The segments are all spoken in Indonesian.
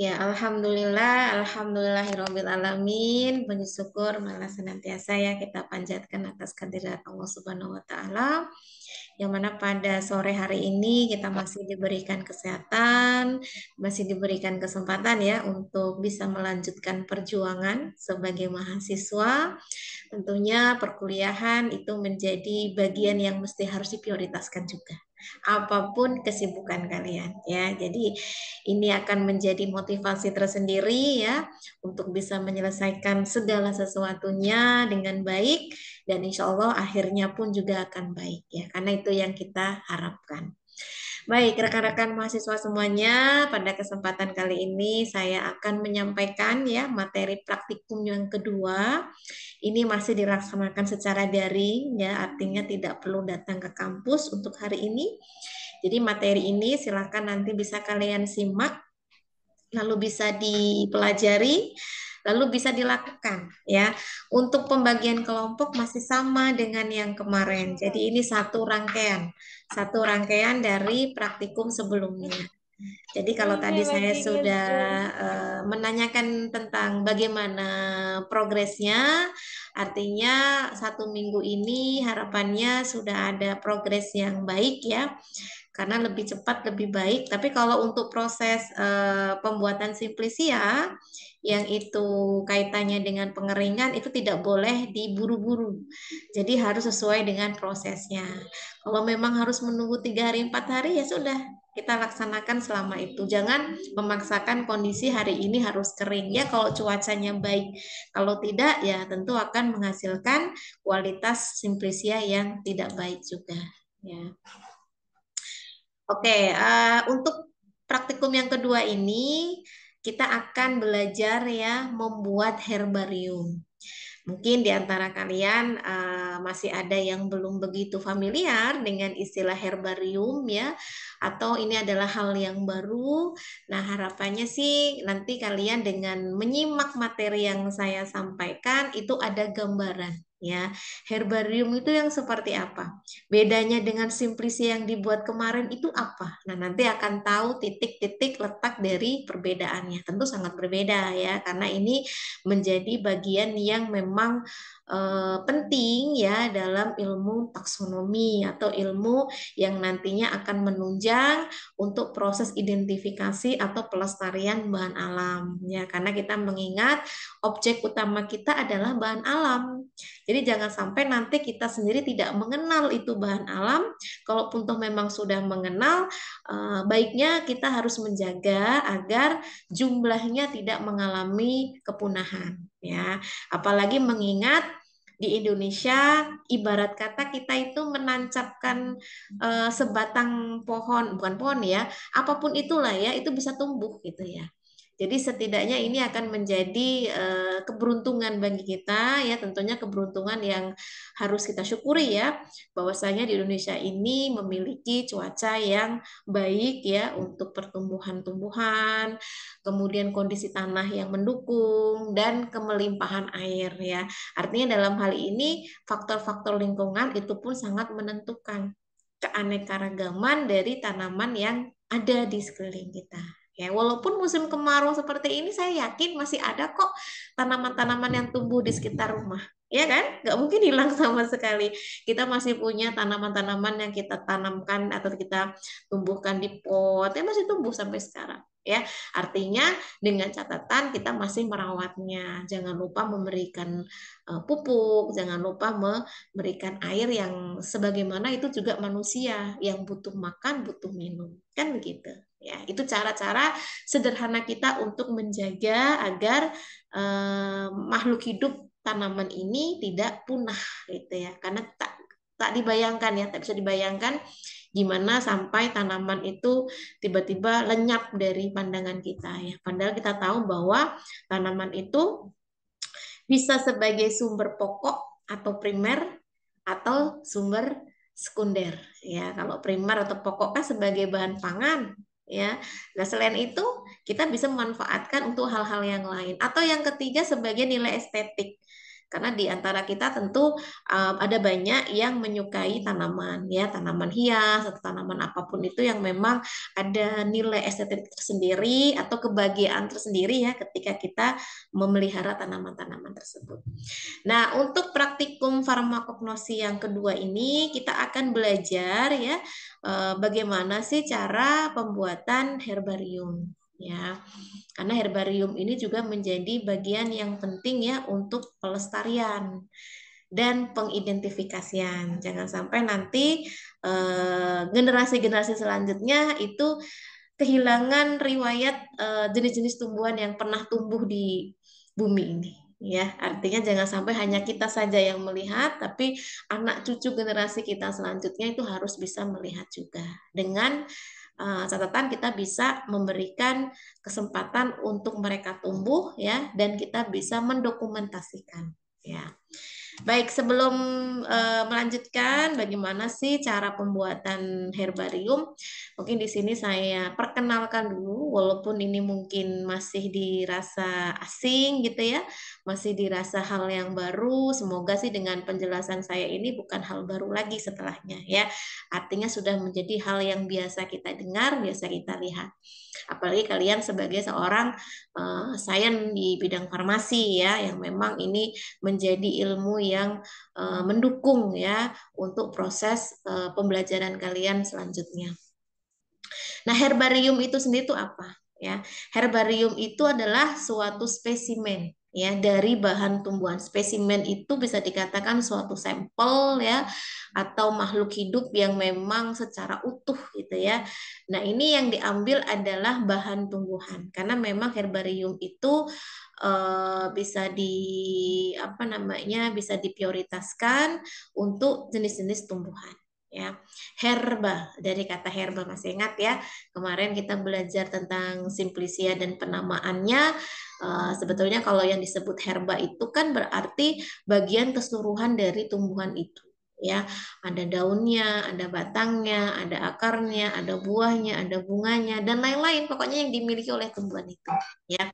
Ya, Alhamdulillah, Alhamdulillahirobbil alamin. Puji syukur malah senantiasa ya kita panjatkan atas kehadirat Allah Subhanahu wa taala. Yang mana pada sore hari ini kita masih diberikan kesehatan, masih diberikan kesempatan ya untuk bisa melanjutkan perjuangan sebagai mahasiswa. Tentunya perkuliahan itu menjadi bagian yang mesti harus diprioritaskan juga apapun kesibukan kalian ya. Jadi ini akan menjadi motivasi tersendiri ya untuk bisa menyelesaikan segala sesuatunya dengan baik dan insya Allah akhirnya pun juga akan baik ya karena itu yang kita harapkan. Baik, rekan-rekan mahasiswa semuanya, pada kesempatan kali ini saya akan menyampaikan ya materi praktikum yang kedua. Ini masih dilaksanakan secara daring ya, artinya tidak perlu datang ke kampus untuk hari ini. Jadi materi ini silakan nanti bisa kalian simak, lalu bisa dipelajari lalu bisa dilakukan ya. Untuk pembagian kelompok masih sama dengan yang kemarin. Jadi hmm. ini satu rangkaian, satu rangkaian dari praktikum sebelumnya. Jadi kalau tadi saya sudah uh, menanyakan tentang bagaimana progresnya, artinya satu minggu ini harapannya sudah ada progres yang baik ya, karena lebih cepat lebih baik. Tapi kalau untuk proses uh, pembuatan simplisia yang itu kaitannya dengan pengeringan itu tidak boleh diburu-buru. Jadi harus sesuai dengan prosesnya. Kalau memang harus menunggu tiga hari empat hari ya sudah kita laksanakan selama itu. Jangan memaksakan kondisi hari ini harus kering ya kalau cuacanya baik. Kalau tidak ya tentu akan menghasilkan kualitas simplisia yang tidak baik juga ya. Oke, uh, untuk praktikum yang kedua ini kita akan belajar ya membuat herbarium. Mungkin di antara kalian uh, masih ada yang belum begitu familiar dengan istilah herbarium ya atau ini adalah hal yang baru. Nah, harapannya sih nanti kalian dengan menyimak materi yang saya sampaikan itu ada gambaran ya. Herbarium itu yang seperti apa? Bedanya dengan simplisi yang dibuat kemarin itu apa? Nah, nanti akan tahu titik-titik letak dari perbedaannya. Tentu sangat berbeda ya, karena ini menjadi bagian yang memang e, penting ya dalam ilmu taksonomi atau ilmu yang nantinya akan menunjang untuk proses identifikasi atau pelestarian bahan alam ya, karena kita mengingat objek utama kita adalah bahan alam. Jadi jangan sampai nanti kita sendiri tidak mengenal itu bahan alam. Kalaupun toh memang sudah mengenal, eh, baiknya kita harus menjaga agar jumlahnya tidak mengalami kepunahan. Ya, apalagi mengingat di Indonesia ibarat kata kita itu menancapkan e, sebatang pohon bukan pohon ya apapun itulah ya itu bisa tumbuh gitu ya jadi setidaknya ini akan menjadi eh, keberuntungan bagi kita ya tentunya keberuntungan yang harus kita syukuri ya bahwasanya di Indonesia ini memiliki cuaca yang baik ya untuk pertumbuhan tumbuhan, kemudian kondisi tanah yang mendukung dan kemelimpahan air ya. Artinya dalam hal ini faktor-faktor lingkungan itu pun sangat menentukan keanekaragaman dari tanaman yang ada di sekeliling kita. Ya, walaupun musim kemarau seperti ini, saya yakin masih ada kok tanaman-tanaman yang tumbuh di sekitar rumah. Ya kan? Nggak mungkin hilang sama sekali. Kita masih punya tanaman-tanaman yang kita tanamkan atau kita tumbuhkan di pot, ya masih tumbuh sampai sekarang ya artinya dengan catatan kita masih merawatnya jangan lupa memberikan e, pupuk jangan lupa memberikan air yang sebagaimana itu juga manusia yang butuh makan butuh minum kan begitu ya itu cara-cara sederhana kita untuk menjaga agar eh, makhluk hidup tanaman ini tidak punah gitu ya karena tak tak dibayangkan ya tak bisa dibayangkan Gimana sampai tanaman itu tiba-tiba lenyap dari pandangan kita ya. Padahal kita tahu bahwa tanaman itu bisa sebagai sumber pokok atau primer atau sumber sekunder ya. Kalau primer atau pokok kan sebagai bahan pangan ya. Nah, selain itu kita bisa memanfaatkan untuk hal-hal yang lain atau yang ketiga sebagai nilai estetik. Karena di antara kita tentu um, ada banyak yang menyukai tanaman, ya tanaman hias atau tanaman apapun itu yang memang ada nilai estetik tersendiri atau kebahagiaan tersendiri ya ketika kita memelihara tanaman-tanaman tersebut. Nah, untuk praktikum farmakognosi yang kedua ini kita akan belajar ya bagaimana sih cara pembuatan herbarium ya. Karena herbarium ini juga menjadi bagian yang penting ya untuk pelestarian dan pengidentifikasian. Jangan sampai nanti eh, generasi-generasi selanjutnya itu kehilangan riwayat eh, jenis-jenis tumbuhan yang pernah tumbuh di bumi ini ya artinya jangan sampai hanya kita saja yang melihat tapi anak cucu generasi kita selanjutnya itu harus bisa melihat juga dengan Eh, catatan kita bisa memberikan kesempatan untuk mereka tumbuh ya dan kita bisa mendokumentasikan ya. Baik, sebelum uh, melanjutkan bagaimana sih cara pembuatan herbarium, mungkin di sini saya perkenalkan dulu walaupun ini mungkin masih dirasa asing gitu ya, masih dirasa hal yang baru, semoga sih dengan penjelasan saya ini bukan hal baru lagi setelahnya ya. Artinya sudah menjadi hal yang biasa kita dengar, biasa kita lihat. Apalagi kalian sebagai seorang uh, sains di bidang farmasi ya yang memang ini menjadi ilmu yang uh, mendukung ya untuk proses uh, pembelajaran kalian selanjutnya. Nah, herbarium itu sendiri itu apa? Ya, herbarium itu adalah suatu spesimen ya dari bahan tumbuhan spesimen itu bisa dikatakan suatu sampel ya atau makhluk hidup yang memang secara utuh gitu ya. Nah, ini yang diambil adalah bahan tumbuhan karena memang herbarium itu Eh, bisa di apa namanya bisa diprioritaskan untuk jenis-jenis tumbuhan ya herba dari kata herba masih ingat ya kemarin kita belajar tentang simplisia dan penamaannya eh, sebetulnya kalau yang disebut herba itu kan berarti bagian keseluruhan dari tumbuhan itu ya ada daunnya ada batangnya ada akarnya ada buahnya ada bunganya dan lain-lain pokoknya yang dimiliki oleh tumbuhan itu ya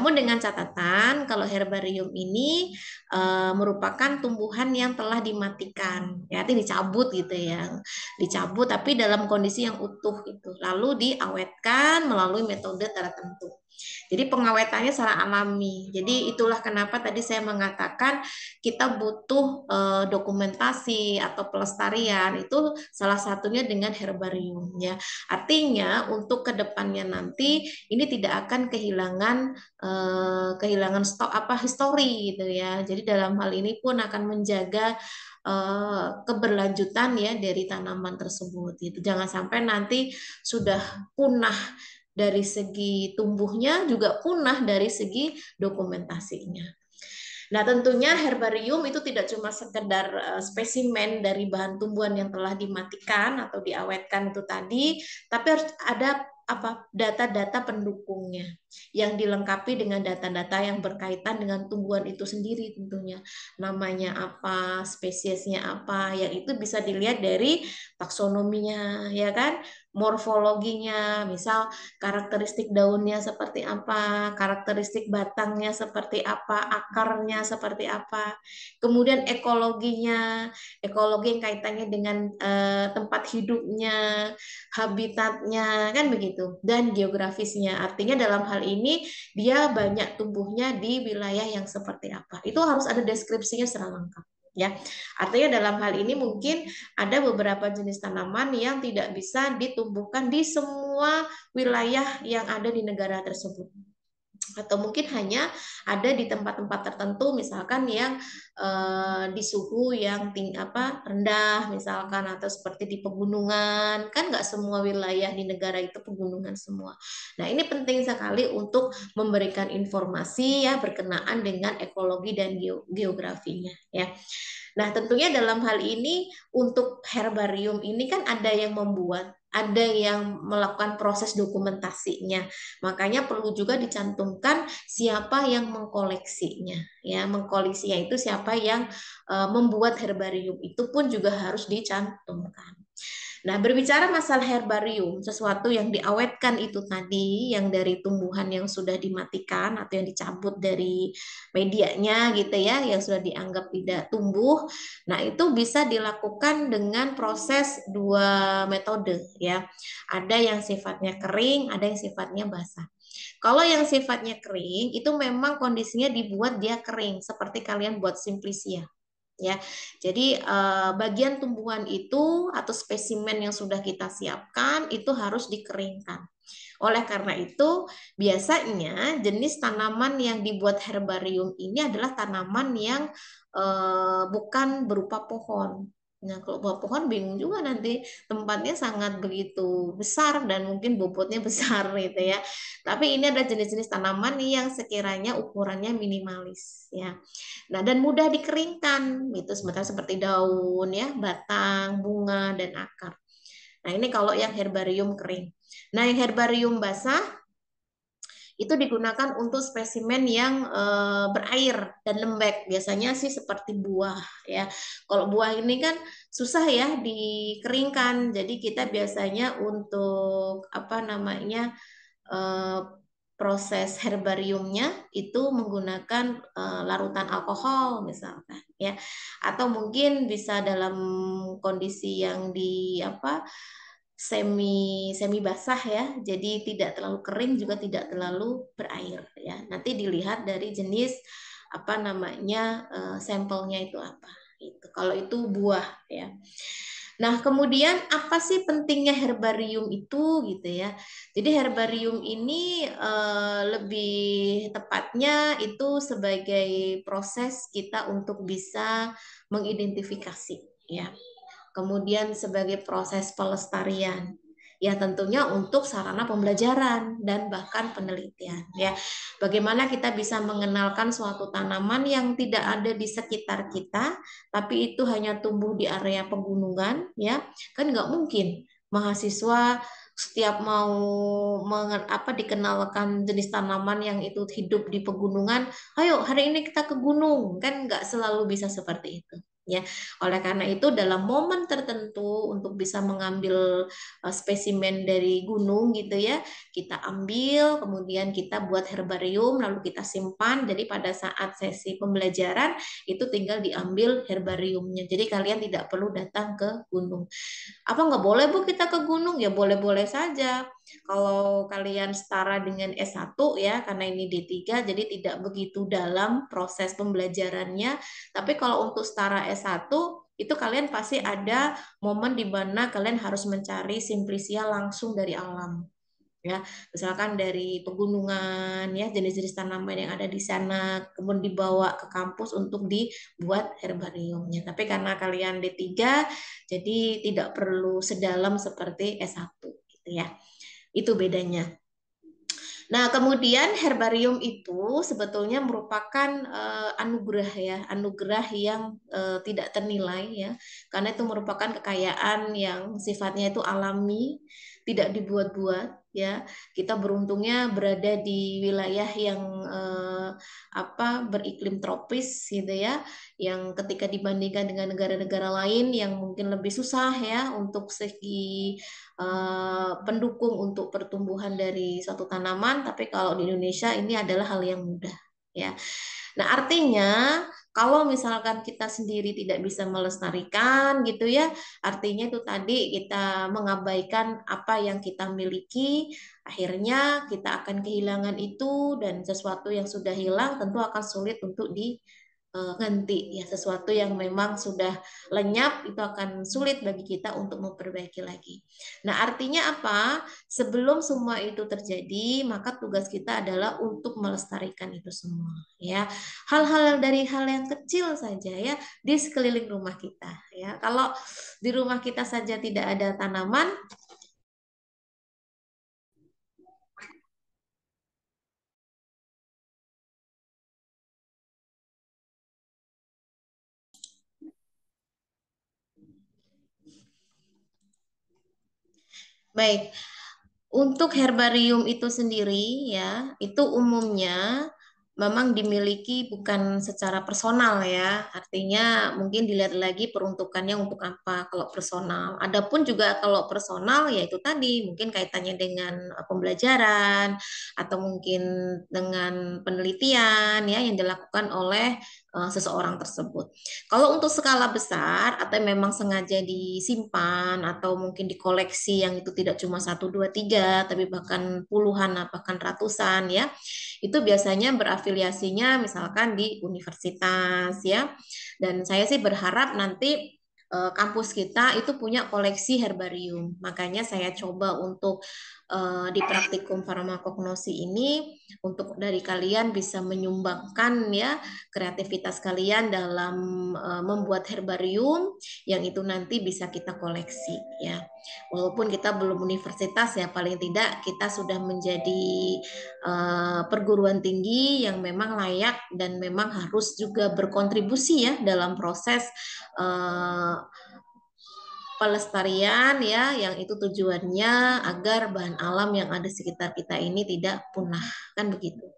namun dengan catatan kalau herbarium ini e, merupakan tumbuhan yang telah dimatikan, ya artinya dicabut gitu ya, dicabut tapi dalam kondisi yang utuh gitu, lalu diawetkan melalui metode tertentu. Jadi pengawetannya secara alami. Jadi itulah kenapa tadi saya mengatakan kita butuh uh, dokumentasi atau pelestarian itu salah satunya dengan herbariumnya. Artinya untuk kedepannya nanti ini tidak akan kehilangan uh, kehilangan stok apa histori gitu ya. Jadi dalam hal ini pun akan menjaga eh, keberlanjutan ya dari tanaman tersebut itu jangan sampai nanti sudah punah dari segi tumbuhnya juga punah dari segi dokumentasinya. Nah, tentunya herbarium itu tidak cuma sekedar eh, spesimen dari bahan tumbuhan yang telah dimatikan atau diawetkan itu tadi, tapi harus ada apa data-data pendukungnya yang dilengkapi dengan data-data yang berkaitan dengan tumbuhan itu sendiri tentunya. Namanya apa, spesiesnya apa, yang itu bisa dilihat dari taksonominya ya kan morfologinya, misal karakteristik daunnya seperti apa, karakteristik batangnya seperti apa, akarnya seperti apa, kemudian ekologinya, ekologi yang kaitannya dengan eh, tempat hidupnya, habitatnya, kan begitu, dan geografisnya. Artinya dalam hal ini dia banyak tumbuhnya di wilayah yang seperti apa. Itu harus ada deskripsinya secara lengkap ya. Artinya dalam hal ini mungkin ada beberapa jenis tanaman yang tidak bisa ditumbuhkan di semua wilayah yang ada di negara tersebut atau mungkin hanya ada di tempat-tempat tertentu misalkan yang eh, di suhu yang ting apa rendah misalkan atau seperti di pegunungan kan nggak semua wilayah di negara itu pegunungan semua nah ini penting sekali untuk memberikan informasi ya berkenaan dengan ekologi dan geografinya ya nah tentunya dalam hal ini untuk herbarium ini kan ada yang membuat ada yang melakukan proses dokumentasinya. Makanya perlu juga dicantumkan siapa yang mengkoleksinya. Ya, mengkoleksinya itu siapa yang eh, membuat herbarium itu pun juga harus dicantumkan. Nah, berbicara masalah herbarium, sesuatu yang diawetkan itu tadi, yang dari tumbuhan yang sudah dimatikan atau yang dicabut dari medianya gitu ya, yang sudah dianggap tidak tumbuh. Nah, itu bisa dilakukan dengan proses dua metode ya. Ada yang sifatnya kering, ada yang sifatnya basah. Kalau yang sifatnya kering, itu memang kondisinya dibuat dia kering, seperti kalian buat simplisia ya. Jadi eh, bagian tumbuhan itu atau spesimen yang sudah kita siapkan itu harus dikeringkan. Oleh karena itu, biasanya jenis tanaman yang dibuat herbarium ini adalah tanaman yang eh, bukan berupa pohon. Nah, kalau buah pohon bingung juga nanti tempatnya sangat begitu besar dan mungkin bobotnya besar gitu ya. Tapi ini ada jenis-jenis tanaman yang sekiranya ukurannya minimalis ya. Nah, dan mudah dikeringkan itu sementara seperti daun ya, batang, bunga dan akar. Nah, ini kalau yang herbarium kering. Nah, yang herbarium basah itu digunakan untuk spesimen yang eh, berair dan lembek. Biasanya sih seperti buah ya. Kalau buah ini kan susah ya dikeringkan. Jadi kita biasanya untuk apa namanya eh, proses herbariumnya itu menggunakan eh, larutan alkohol misalkan ya. Atau mungkin bisa dalam kondisi yang di apa semi semi basah ya. Jadi tidak terlalu kering juga tidak terlalu berair ya. Nanti dilihat dari jenis apa namanya eh, sampelnya itu apa. Itu kalau itu buah ya. Nah, kemudian apa sih pentingnya herbarium itu gitu ya. Jadi herbarium ini eh, lebih tepatnya itu sebagai proses kita untuk bisa mengidentifikasi ya kemudian sebagai proses pelestarian ya tentunya untuk sarana pembelajaran dan bahkan penelitian ya bagaimana kita bisa mengenalkan suatu tanaman yang tidak ada di sekitar kita tapi itu hanya tumbuh di area pegunungan ya kan nggak mungkin mahasiswa setiap mau mengen, apa dikenalkan jenis tanaman yang itu hidup di pegunungan ayo hari ini kita ke gunung kan nggak selalu bisa seperti itu ya. Oleh karena itu dalam momen tertentu untuk bisa mengambil uh, spesimen dari gunung gitu ya, kita ambil kemudian kita buat herbarium lalu kita simpan. Jadi pada saat sesi pembelajaran itu tinggal diambil herbariumnya. Jadi kalian tidak perlu datang ke gunung. Apa nggak boleh Bu kita ke gunung? Ya boleh-boleh saja kalau kalian setara dengan S1 ya, karena ini D3, jadi tidak begitu dalam proses pembelajarannya. Tapi kalau untuk setara S1, itu kalian pasti ada momen di mana kalian harus mencari simplisia langsung dari alam ya misalkan dari pegunungan ya jenis-jenis tanaman yang ada di sana kemudian dibawa ke kampus untuk dibuat herbariumnya tapi karena kalian D3 jadi tidak perlu sedalam seperti S1 gitu ya itu bedanya. Nah, kemudian herbarium itu sebetulnya merupakan uh, anugerah ya, anugerah yang uh, tidak ternilai ya, karena itu merupakan kekayaan yang sifatnya itu alami tidak dibuat-buat ya kita beruntungnya berada di wilayah yang eh, apa beriklim tropis gitu ya yang ketika dibandingkan dengan negara-negara lain yang mungkin lebih susah ya untuk segi eh, pendukung untuk pertumbuhan dari satu tanaman tapi kalau di Indonesia ini adalah hal yang mudah ya nah artinya kalau misalkan kita sendiri tidak bisa melestarikan gitu ya, artinya itu tadi kita mengabaikan apa yang kita miliki, akhirnya kita akan kehilangan itu dan sesuatu yang sudah hilang tentu akan sulit untuk di Eh, ganti ya sesuatu yang memang sudah lenyap itu akan sulit bagi kita untuk memperbaiki lagi. Nah, artinya apa? Sebelum semua itu terjadi, maka tugas kita adalah untuk melestarikan itu semua ya. Hal-hal dari hal yang kecil saja ya di sekeliling rumah kita ya. Kalau di rumah kita saja tidak ada tanaman, Baik. Untuk herbarium itu sendiri ya, itu umumnya memang dimiliki bukan secara personal ya. Artinya mungkin dilihat lagi peruntukannya untuk apa kalau personal. Adapun juga kalau personal yaitu tadi mungkin kaitannya dengan eh, pembelajaran atau mungkin dengan penelitian ya yang dilakukan oleh eh, seseorang tersebut. Kalau untuk skala besar atau memang sengaja disimpan atau mungkin dikoleksi yang itu tidak cuma satu dua tiga tapi bahkan puluhan bahkan ratusan ya itu biasanya berafiliasinya misalkan di universitas ya. Dan saya sih berharap nanti eh, kampus kita itu punya koleksi herbarium. Makanya saya coba untuk uh, di praktikum farmakognosi ini untuk dari kalian bisa menyumbangkan ya kreativitas kalian dalam eh, membuat herbarium yang itu nanti bisa kita koleksi ya. Walaupun kita belum universitas ya paling tidak kita sudah menjadi eh, perguruan tinggi yang memang layak dan memang harus juga berkontribusi ya dalam proses pelestarian ya yang itu tujuannya agar bahan alam yang ada sekitar kita ini tidak punah kan begitu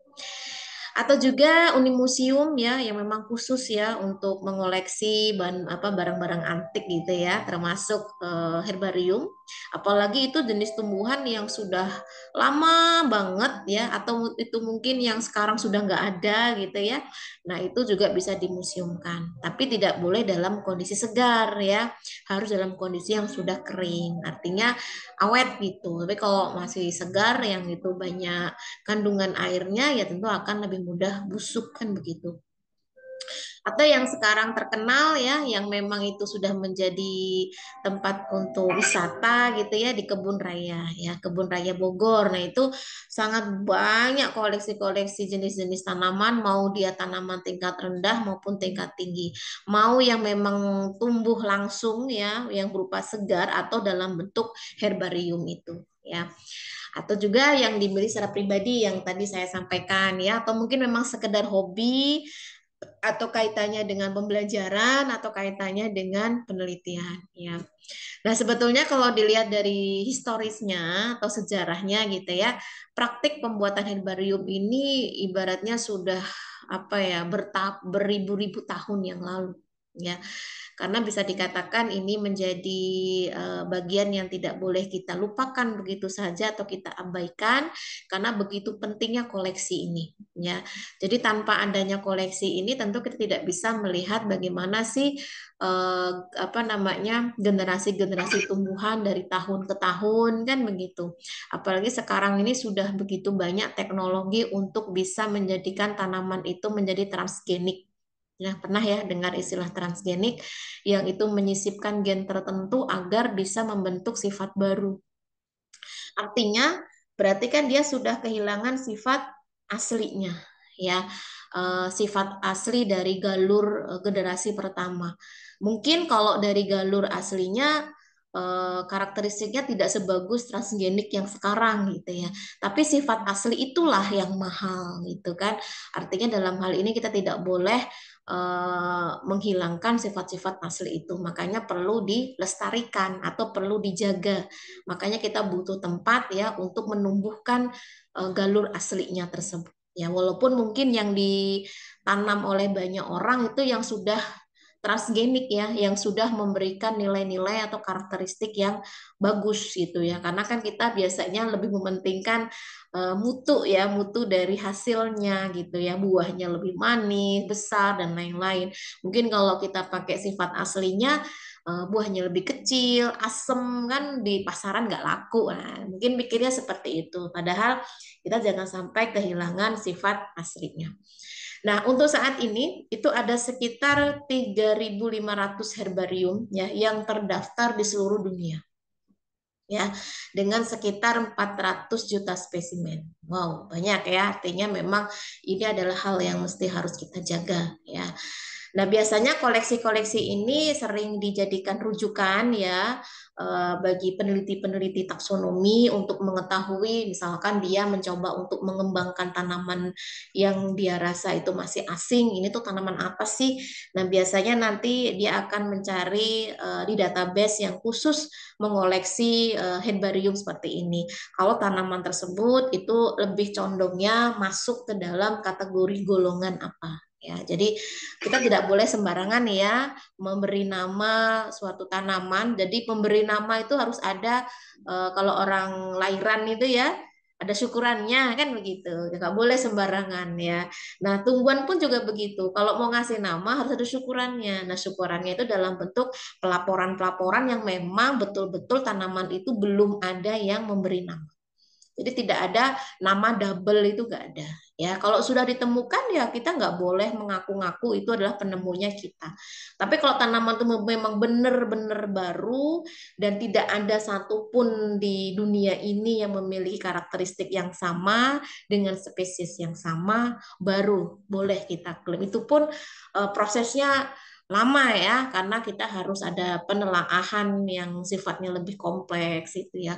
atau juga unimuseum museum ya yang memang khusus ya untuk mengoleksi bahan apa barang-barang antik gitu ya termasuk uh, herbarium Apalagi itu jenis tumbuhan yang sudah lama banget ya atau itu mungkin yang sekarang sudah nggak ada gitu ya. Nah, itu juga bisa dimuseumkan. Tapi tidak boleh dalam kondisi segar ya. Harus dalam kondisi yang sudah kering. Artinya awet gitu. Tapi kalau masih segar yang itu banyak kandungan airnya ya tentu akan lebih mudah busuk kan begitu atau yang sekarang terkenal ya yang memang itu sudah menjadi tempat untuk wisata gitu ya di kebun raya ya kebun raya Bogor nah itu sangat banyak koleksi-koleksi jenis-jenis tanaman mau dia tanaman tingkat rendah maupun tingkat tinggi mau yang memang tumbuh langsung ya yang berupa segar atau dalam bentuk herbarium itu ya atau juga yang dibeli secara pribadi yang tadi saya sampaikan ya atau mungkin memang sekedar hobi atau kaitannya dengan pembelajaran atau kaitannya dengan penelitian ya. Nah, sebetulnya kalau dilihat dari historisnya atau sejarahnya gitu ya, praktik pembuatan herbarium ini ibaratnya sudah apa ya, bertap beribu-ribu tahun yang lalu ya karena bisa dikatakan ini menjadi eh, bagian yang tidak boleh kita lupakan begitu saja atau kita abaikan karena begitu pentingnya koleksi ini ya. Jadi tanpa adanya koleksi ini tentu kita tidak bisa melihat bagaimana sih eh, apa namanya generasi-generasi tumbuhan dari tahun ke tahun kan begitu. Apalagi sekarang ini sudah begitu banyak teknologi untuk bisa menjadikan tanaman itu menjadi transgenik yang nah, pernah ya dengar istilah transgenik yang itu menyisipkan gen tertentu agar bisa membentuk sifat baru. Artinya, berarti kan dia sudah kehilangan sifat aslinya, ya. Eh, sifat asli dari galur eh, generasi pertama. Mungkin kalau dari galur aslinya eh, karakteristiknya tidak sebagus transgenik yang sekarang gitu ya. Tapi sifat asli itulah yang mahal gitu kan. Artinya dalam hal ini kita tidak boleh Eh, menghilangkan sifat-sifat asli itu. Makanya perlu dilestarikan atau perlu dijaga. Makanya kita butuh tempat ya untuk menumbuhkan eh, galur aslinya tersebut. Ya, walaupun mungkin yang ditanam oleh banyak orang itu yang sudah transgenik ya yang sudah memberikan nilai-nilai atau karakteristik yang bagus gitu ya karena kan kita biasanya lebih mementingkan uh, mutu ya mutu dari hasilnya gitu ya buahnya lebih manis besar dan lain-lain mungkin kalau kita pakai sifat aslinya uh, buahnya lebih kecil asem kan di pasaran nggak laku nah, mungkin pikirnya seperti itu padahal kita jangan sampai kehilangan sifat aslinya. Nah, untuk saat ini itu ada sekitar 3.500 herbarium ya yang terdaftar di seluruh dunia. Ya, dengan sekitar 400 juta spesimen. Wow, banyak ya. Artinya memang ini adalah hal yang mesti harus kita jaga ya. Nah, biasanya koleksi-koleksi ini sering dijadikan rujukan ya Eh, bagi peneliti-peneliti taksonomi untuk mengetahui misalkan dia mencoba untuk mengembangkan tanaman yang dia rasa itu masih asing ini tuh tanaman apa sih nah biasanya nanti dia akan mencari uh, di database yang khusus mengoleksi uh, herbarium seperti ini kalau tanaman tersebut itu lebih condongnya masuk ke dalam kategori golongan apa Ya, jadi kita tidak boleh sembarangan ya memberi nama suatu tanaman. Jadi pemberi nama itu harus ada e, kalau orang lahiran itu ya ada syukurannya kan begitu ya, nggak boleh sembarangan ya nah tumbuhan pun juga begitu kalau mau ngasih nama harus ada syukurannya nah syukurannya itu dalam bentuk pelaporan-pelaporan yang memang betul-betul tanaman itu belum ada yang memberi nama jadi tidak ada nama double itu nggak ada. Ya, kalau sudah ditemukan ya kita nggak boleh mengaku-ngaku itu adalah penemunya kita. Tapi kalau tanaman itu memang benar-benar baru dan tidak ada satupun di dunia ini yang memiliki karakteristik yang sama dengan spesies yang sama, baru boleh kita klaim. Itu pun eh, prosesnya lama ya karena kita harus ada penelaahan yang sifatnya lebih kompleks itu ya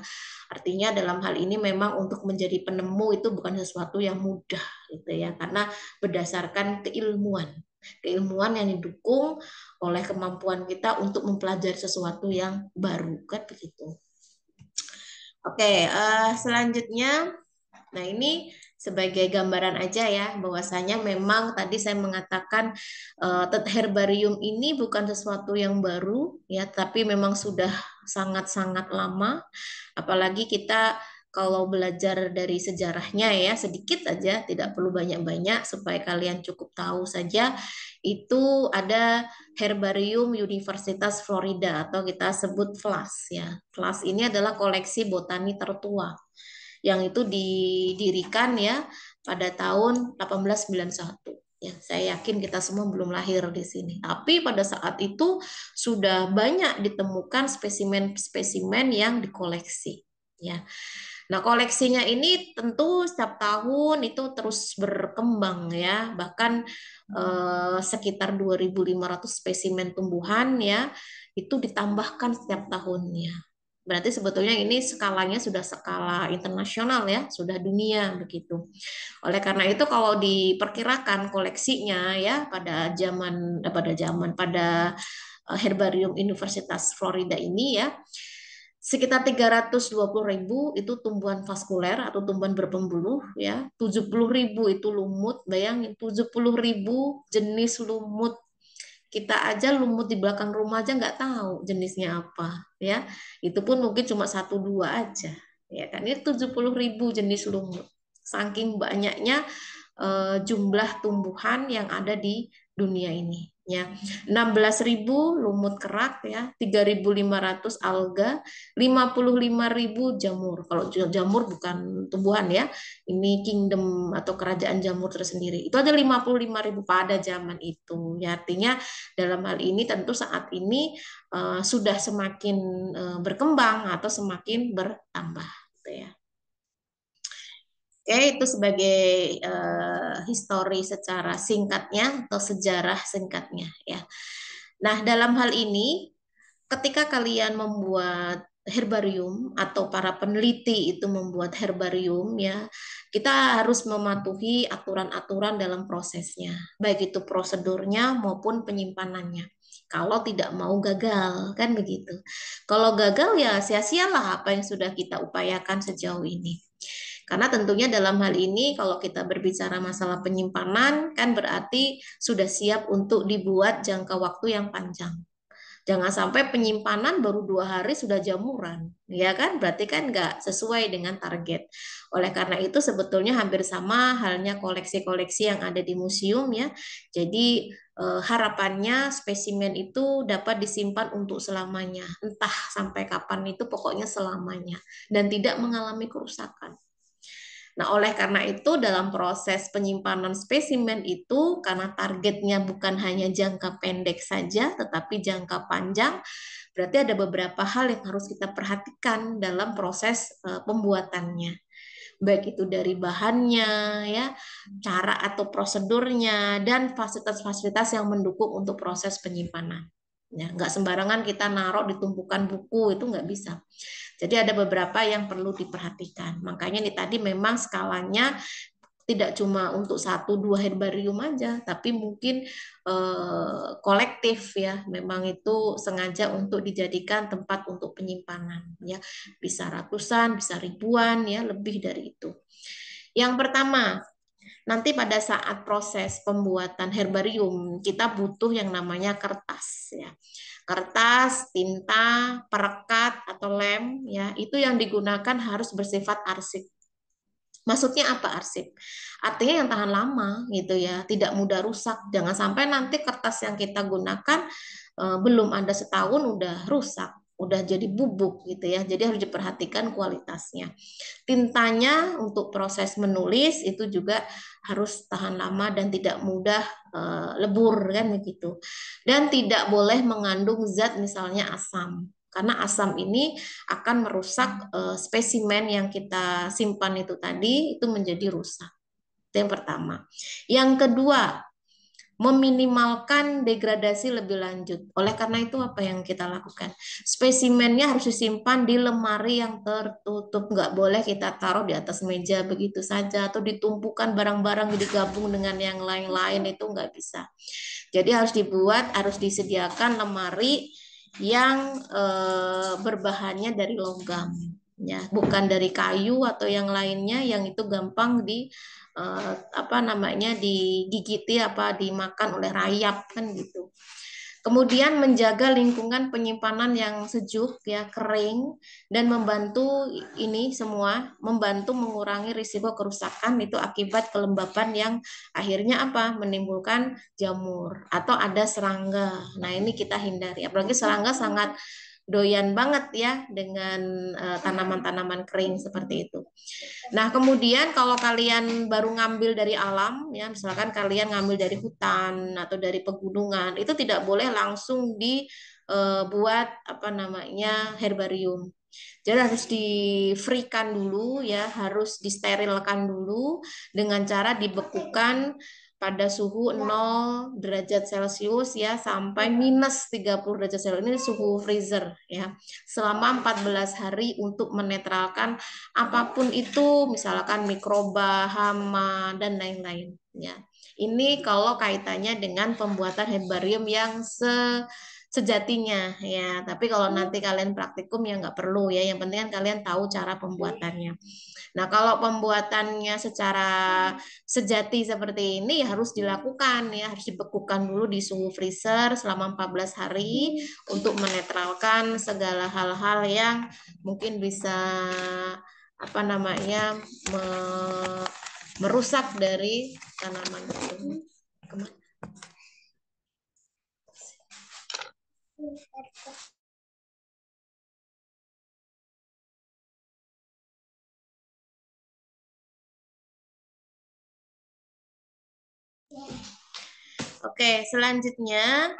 artinya dalam hal ini memang untuk menjadi penemu itu bukan sesuatu yang mudah gitu ya karena berdasarkan keilmuan keilmuan yang didukung oleh kemampuan kita untuk mempelajari sesuatu yang baru kan begitu oke eh, selanjutnya nah ini sebagai gambaran aja ya bahwasanya memang tadi saya mengatakan uh, herbarium ini bukan sesuatu yang baru ya tapi memang sudah sangat-sangat lama apalagi kita kalau belajar dari sejarahnya ya sedikit aja tidak perlu banyak-banyak supaya kalian cukup tahu saja itu ada herbarium Universitas Florida atau kita sebut FLAS ya. FLAS ini adalah koleksi botani tertua yang itu didirikan ya pada tahun 1891 ya saya yakin kita semua belum lahir di sini tapi pada saat itu sudah banyak ditemukan spesimen-spesimen yang dikoleksi ya nah koleksinya ini tentu setiap tahun itu terus berkembang ya bahkan eh, sekitar 2.500 spesimen tumbuhan ya itu ditambahkan setiap tahunnya Berarti sebetulnya ini skalanya sudah skala internasional ya, sudah dunia begitu. Oleh karena itu kalau diperkirakan koleksinya ya pada zaman eh, pada zaman pada eh, herbarium Universitas Florida ini ya sekitar 320 ribu itu tumbuhan vaskuler atau tumbuhan berpembuluh ya 70 ribu itu lumut bayangin 70 ribu jenis lumut kita aja lumut di belakang rumah aja nggak tahu jenisnya apa ya itu pun mungkin cuma satu dua aja ya kan ini tujuh ribu jenis lumut saking banyaknya eh, jumlah tumbuhan yang ada di dunia ini ya 16.000 lumut kerak ya 3.500 alga 55.000 jamur kalau jamur bukan tumbuhan ya ini kingdom atau kerajaan jamur tersendiri itu ada 55.000 pada zaman itu ya artinya dalam hal ini tentu saat ini uh, sudah semakin uh, berkembang atau semakin bertambah gitu ya Oke, ya, itu sebagai uh, histori secara singkatnya atau sejarah singkatnya ya. Nah, dalam hal ini ketika kalian membuat herbarium atau para peneliti itu membuat herbarium ya, kita harus mematuhi aturan-aturan dalam prosesnya, baik itu prosedurnya maupun penyimpanannya kalau tidak mau gagal kan begitu. Kalau gagal ya sia-sialah apa yang sudah kita upayakan sejauh ini. Karena tentunya dalam hal ini kalau kita berbicara masalah penyimpanan kan berarti sudah siap untuk dibuat jangka waktu yang panjang. Jangan sampai penyimpanan baru dua hari sudah jamuran, ya kan? Berarti kan nggak sesuai dengan target. Oleh karena itu sebetulnya hampir sama halnya koleksi-koleksi yang ada di museum ya. Jadi eh, harapannya spesimen itu dapat disimpan untuk selamanya, entah sampai kapan itu pokoknya selamanya dan tidak mengalami kerusakan. Nah, oleh karena itu dalam proses penyimpanan spesimen itu karena targetnya bukan hanya jangka pendek saja tetapi jangka panjang, berarti ada beberapa hal yang harus kita perhatikan dalam proses eh, pembuatannya. Baik itu dari bahannya ya, cara atau prosedurnya dan fasilitas-fasilitas yang mendukung untuk proses penyimpanan. Ya, nggak sembarangan kita naruh di tumpukan buku itu nggak bisa. Jadi ada beberapa yang perlu diperhatikan. Makanya nih tadi memang skalanya tidak cuma untuk satu dua herbarium aja, tapi mungkin eh, kolektif ya. Memang itu sengaja untuk dijadikan tempat untuk penyimpanan ya. Bisa ratusan, bisa ribuan ya, lebih dari itu. Yang pertama, nanti pada saat proses pembuatan herbarium kita butuh yang namanya kertas ya kertas, tinta, perekat atau lem ya, itu yang digunakan harus bersifat arsip. Maksudnya apa arsip? Artinya yang tahan lama gitu ya, tidak mudah rusak. Jangan sampai nanti kertas yang kita gunakan eh, belum ada setahun udah rusak udah jadi bubuk gitu ya. Jadi harus diperhatikan kualitasnya. Tintanya untuk proses menulis itu juga harus tahan lama dan tidak mudah e, lebur kan begitu. Dan tidak boleh mengandung zat misalnya asam. Karena asam ini akan merusak e, spesimen yang kita simpan itu tadi itu menjadi rusak. Itu yang pertama. Yang kedua, meminimalkan degradasi lebih lanjut. Oleh karena itu apa yang kita lakukan? Spesimennya harus disimpan di lemari yang tertutup, nggak boleh kita taruh di atas meja begitu saja atau ditumpukan barang-barang digabung dengan yang lain-lain itu nggak bisa. Jadi harus dibuat, harus disediakan lemari yang eh, berbahannya dari logam, ya bukan dari kayu atau yang lainnya yang itu gampang di eh, apa namanya digigiti apa dimakan oleh rayap kan gitu. Kemudian menjaga lingkungan penyimpanan yang sejuk ya kering dan membantu ini semua membantu mengurangi risiko kerusakan itu akibat kelembapan yang akhirnya apa menimbulkan jamur atau ada serangga. Nah, ini kita hindari. Apalagi serangga sangat doyan banget ya dengan eh, tanaman-tanaman uh, kering seperti itu. Nah, kemudian kalau kalian baru ngambil dari alam ya, misalkan kalian ngambil dari hutan atau dari pegunungan, itu tidak boleh langsung dibuat eh, uh, apa namanya herbarium. Jadi harus di-free-kan dulu ya, harus disterilkan dulu dengan cara dibekukan pada suhu 0 iya. derajat Celcius ya sampai iya. minus 30 derajat Celcius ini suhu freezer ya selama 14 hari untuk menetralkan apapun itu misalkan mikroba, hama dan lain-lain ya. Ini kalau kaitannya dengan pembuatan herbarium yang se sejatinya ya. Tapi kalau hmm. nanti kalian praktikum ya nggak perlu ya. Yang penting kan kalian tahu cara pembuatannya. Nah kalau pembuatannya secara sejati seperti ini ya harus dilakukan ya harus dibekukan dulu di suhu freezer selama 14 hari untuk menetralkan segala hal-hal yang mungkin bisa apa namanya me, merusak dari tanaman tersebut. Oke, selanjutnya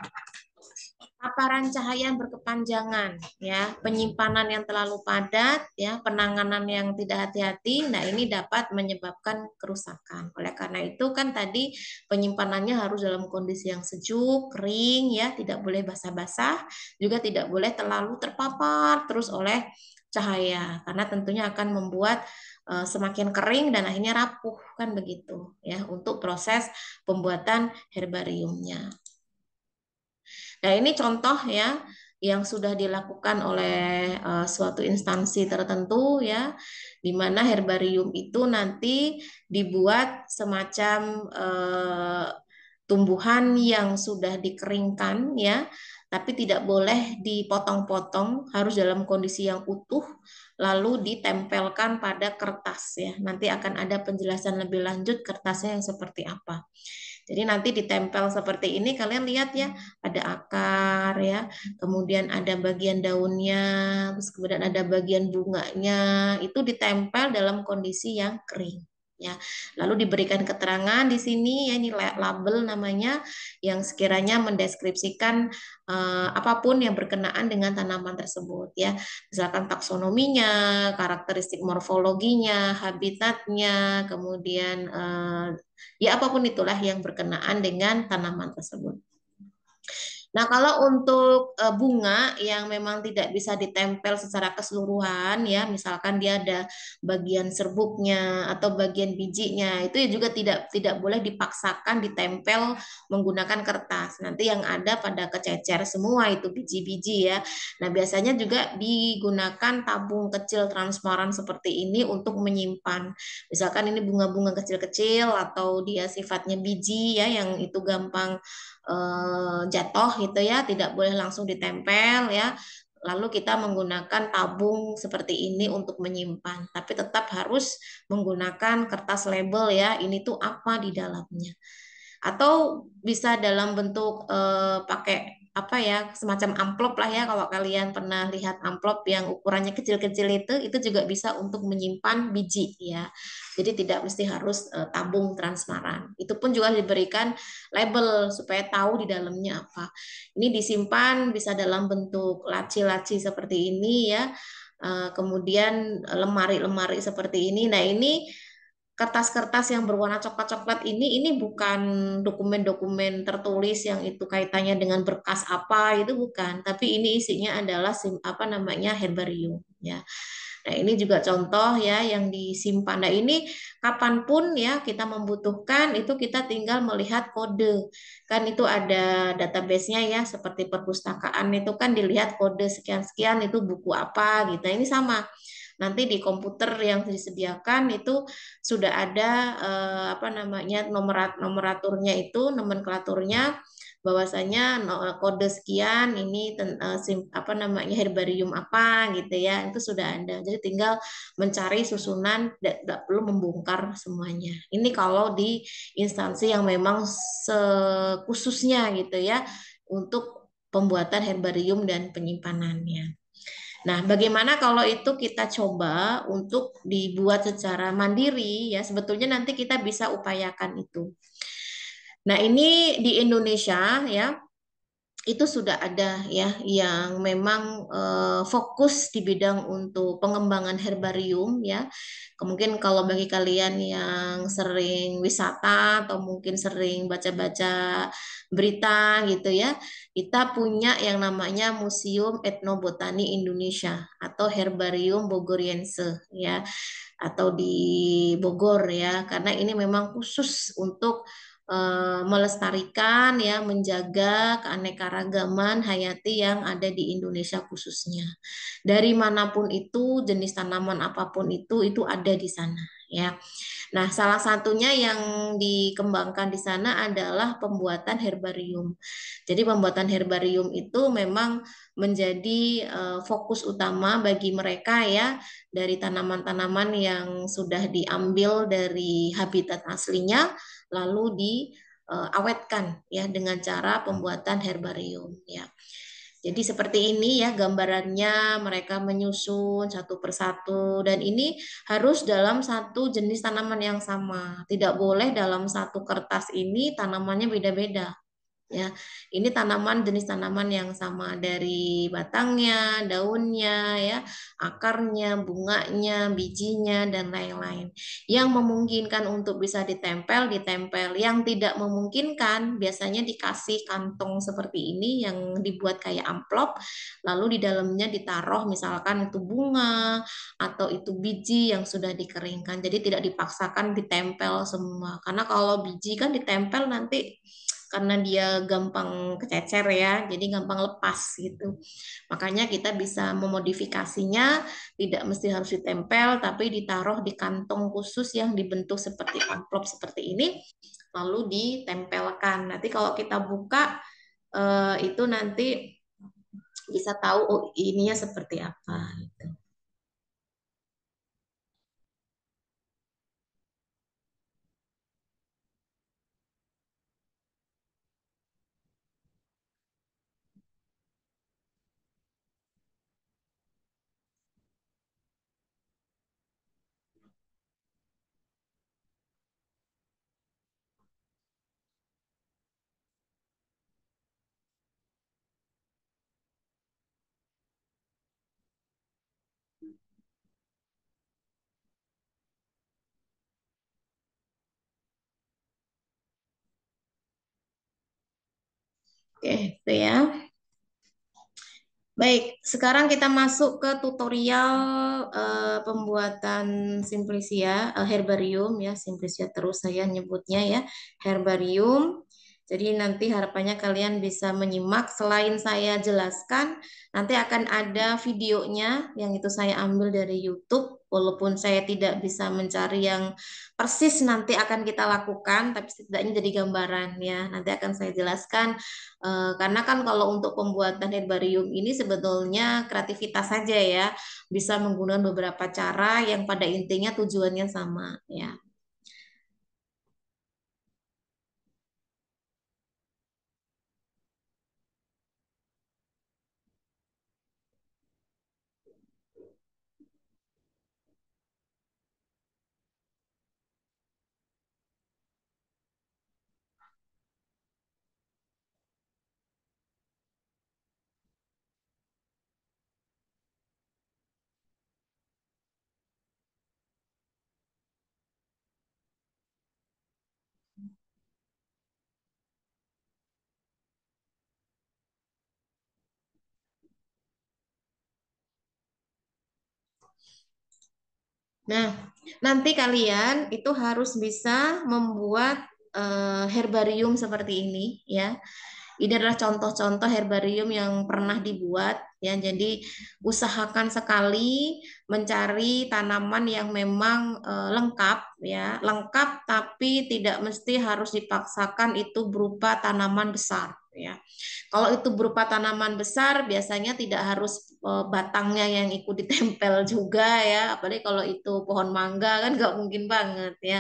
paparan cahaya berkepanjangan ya penyimpanan yang terlalu padat ya penanganan yang tidak hati-hati nah ini dapat menyebabkan kerusakan oleh karena itu kan tadi penyimpanannya harus dalam kondisi yang sejuk kering ya tidak boleh basah-basah juga tidak boleh terlalu terpapar terus oleh cahaya karena tentunya akan membuat Eh, semakin kering dan akhirnya rapuh kan begitu ya untuk proses pembuatan herbariumnya. Nah ini contoh ya yang sudah dilakukan oleh uh, suatu instansi tertentu ya di mana herbarium itu nanti dibuat semacam uh, tumbuhan yang sudah dikeringkan ya tapi tidak boleh dipotong-potong harus dalam kondisi yang utuh lalu ditempelkan pada kertas ya. Nanti akan ada penjelasan lebih lanjut kertasnya yang seperti apa. Jadi nanti ditempel seperti ini kalian lihat ya, ada akar ya, kemudian ada bagian daunnya, terus kemudian ada bagian bunganya, itu ditempel dalam kondisi yang kering ya. Lalu diberikan keterangan di sini ya ini label namanya yang sekiranya mendeskripsikan uh, apapun yang berkenaan dengan tanaman tersebut ya. Misalkan taksonominya, karakteristik morfologinya, habitatnya, kemudian uh, ya apapun itulah yang berkenaan dengan tanaman tersebut. Nah, kalau untuk eh, bunga yang memang tidak bisa ditempel secara keseluruhan ya, misalkan dia ada bagian serbuknya atau bagian bijinya, itu ya juga tidak tidak boleh dipaksakan ditempel menggunakan kertas. Nanti yang ada pada kececer semua itu biji-biji ya. Nah, biasanya juga digunakan tabung kecil transparan seperti ini untuk menyimpan. Misalkan ini bunga-bunga kecil-kecil atau dia sifatnya biji ya yang itu gampang eh, jatuh gitu ya, tidak boleh langsung ditempel ya. Lalu kita menggunakan tabung seperti ini untuk menyimpan, tapi tetap harus menggunakan kertas label ya. Ini tuh apa di dalamnya? Atau bisa dalam bentuk eh, pakai apa ya semacam amplop lah ya kalau kalian pernah lihat amplop yang ukurannya kecil-kecil itu itu juga bisa untuk menyimpan biji ya jadi tidak mesti harus eh, tabung transparan itu pun juga diberikan label supaya tahu di dalamnya apa ini disimpan bisa dalam bentuk laci-laci seperti ini ya eh, kemudian eh, lemari-lemari seperti ini nah ini kertas-kertas yang berwarna coklat-coklat ini ini bukan dokumen-dokumen tertulis yang itu kaitannya dengan berkas apa itu bukan tapi ini isinya adalah apa namanya herbarium ya nah ini juga contoh ya yang disimpan nah ini kapanpun ya kita membutuhkan itu kita tinggal melihat kode kan itu ada databasenya ya seperti perpustakaan itu kan dilihat kode sekian-sekian itu buku apa gitu nah, ini sama Nanti di komputer yang disediakan itu sudah ada eh, apa namanya nomerat nomeraturnya itu nomenklaturnya bahwasanya kode sekian ini ten, uh, sim, apa namanya herbarium apa gitu ya itu sudah ada jadi tinggal mencari susunan tidak, tidak perlu membongkar semuanya ini kalau di instansi yang memang khususnya gitu ya untuk pembuatan herbarium dan penyimpanannya Nah, bagaimana kalau itu kita coba untuk dibuat secara mandiri ya? Sebetulnya nanti kita bisa upayakan itu. Nah, ini di Indonesia ya, itu sudah ada ya yang memang uh, fokus di bidang untuk pengembangan herbarium ya. Mungkin kalau bagi kalian yang sering wisata atau mungkin sering baca-baca berita gitu ya, kita punya yang namanya Museum Etnobotani Indonesia atau Herbarium Bogoriense ya atau di Bogor ya karena ini memang khusus untuk Eh, melestarikan ya menjaga keanekaragaman hayati yang ada di Indonesia khususnya. Dari manapun itu jenis tanaman apapun itu itu ada di sana ya. Nah, salah satunya yang dikembangkan di sana adalah pembuatan herbarium. Jadi pembuatan herbarium itu memang menjadi uh, fokus utama bagi mereka ya dari tanaman-tanaman yang sudah diambil dari habitat aslinya lalu diawetkan eh, uh, ya dengan cara pembuatan herbarium ya. Jadi seperti ini ya gambarannya mereka menyusun satu persatu dan ini harus dalam satu jenis tanaman yang sama. Tidak boleh dalam satu kertas ini tanamannya beda-beda ya ini tanaman jenis tanaman yang sama dari batangnya daunnya ya akarnya bunganya bijinya dan lain-lain yang memungkinkan untuk bisa ditempel ditempel yang tidak memungkinkan biasanya dikasih kantong seperti ini yang dibuat kayak amplop lalu di dalamnya ditaruh misalkan itu bunga atau itu biji yang sudah dikeringkan jadi tidak dipaksakan ditempel semua karena kalau biji kan ditempel nanti karena dia gampang kececer ya, jadi gampang lepas gitu. Makanya kita bisa memodifikasinya, tidak mesti harus ditempel, tapi ditaruh di kantong khusus yang dibentuk seperti amplop seperti ini, lalu ditempelkan. Nanti kalau kita buka, eh, itu nanti bisa tahu oh ininya seperti apa gitu. Oke, itu ya. Baik, sekarang kita masuk ke tutorial uh, pembuatan simplisia, uh, eh, herbarium ya, simplisia terus saya nyebutnya ya, herbarium jadi nanti harapannya kalian bisa menyimak selain saya jelaskan, nanti akan ada videonya yang itu saya ambil dari YouTube. Walaupun saya tidak bisa mencari yang persis nanti akan kita lakukan, tapi setidaknya jadi gambaran ya. Nanti akan saya jelaskan e, karena kan kalau untuk pembuatan herbarium ini sebetulnya kreativitas saja ya, bisa menggunakan beberapa cara yang pada intinya tujuannya sama ya. Nah, nanti kalian itu harus bisa membuat uh, herbarium seperti ini ya. Ini adalah contoh-contoh herbarium yang pernah dibuat ya. Jadi usahakan sekali mencari tanaman yang memang uh, lengkap ya, lengkap tapi tidak mesti harus dipaksakan itu berupa tanaman besar Gitu ya. Kalau itu berupa tanaman besar biasanya tidak harus eh, batangnya yang ikut ditempel juga ya, apalagi kalau itu pohon mangga kan nggak mungkin banget ya.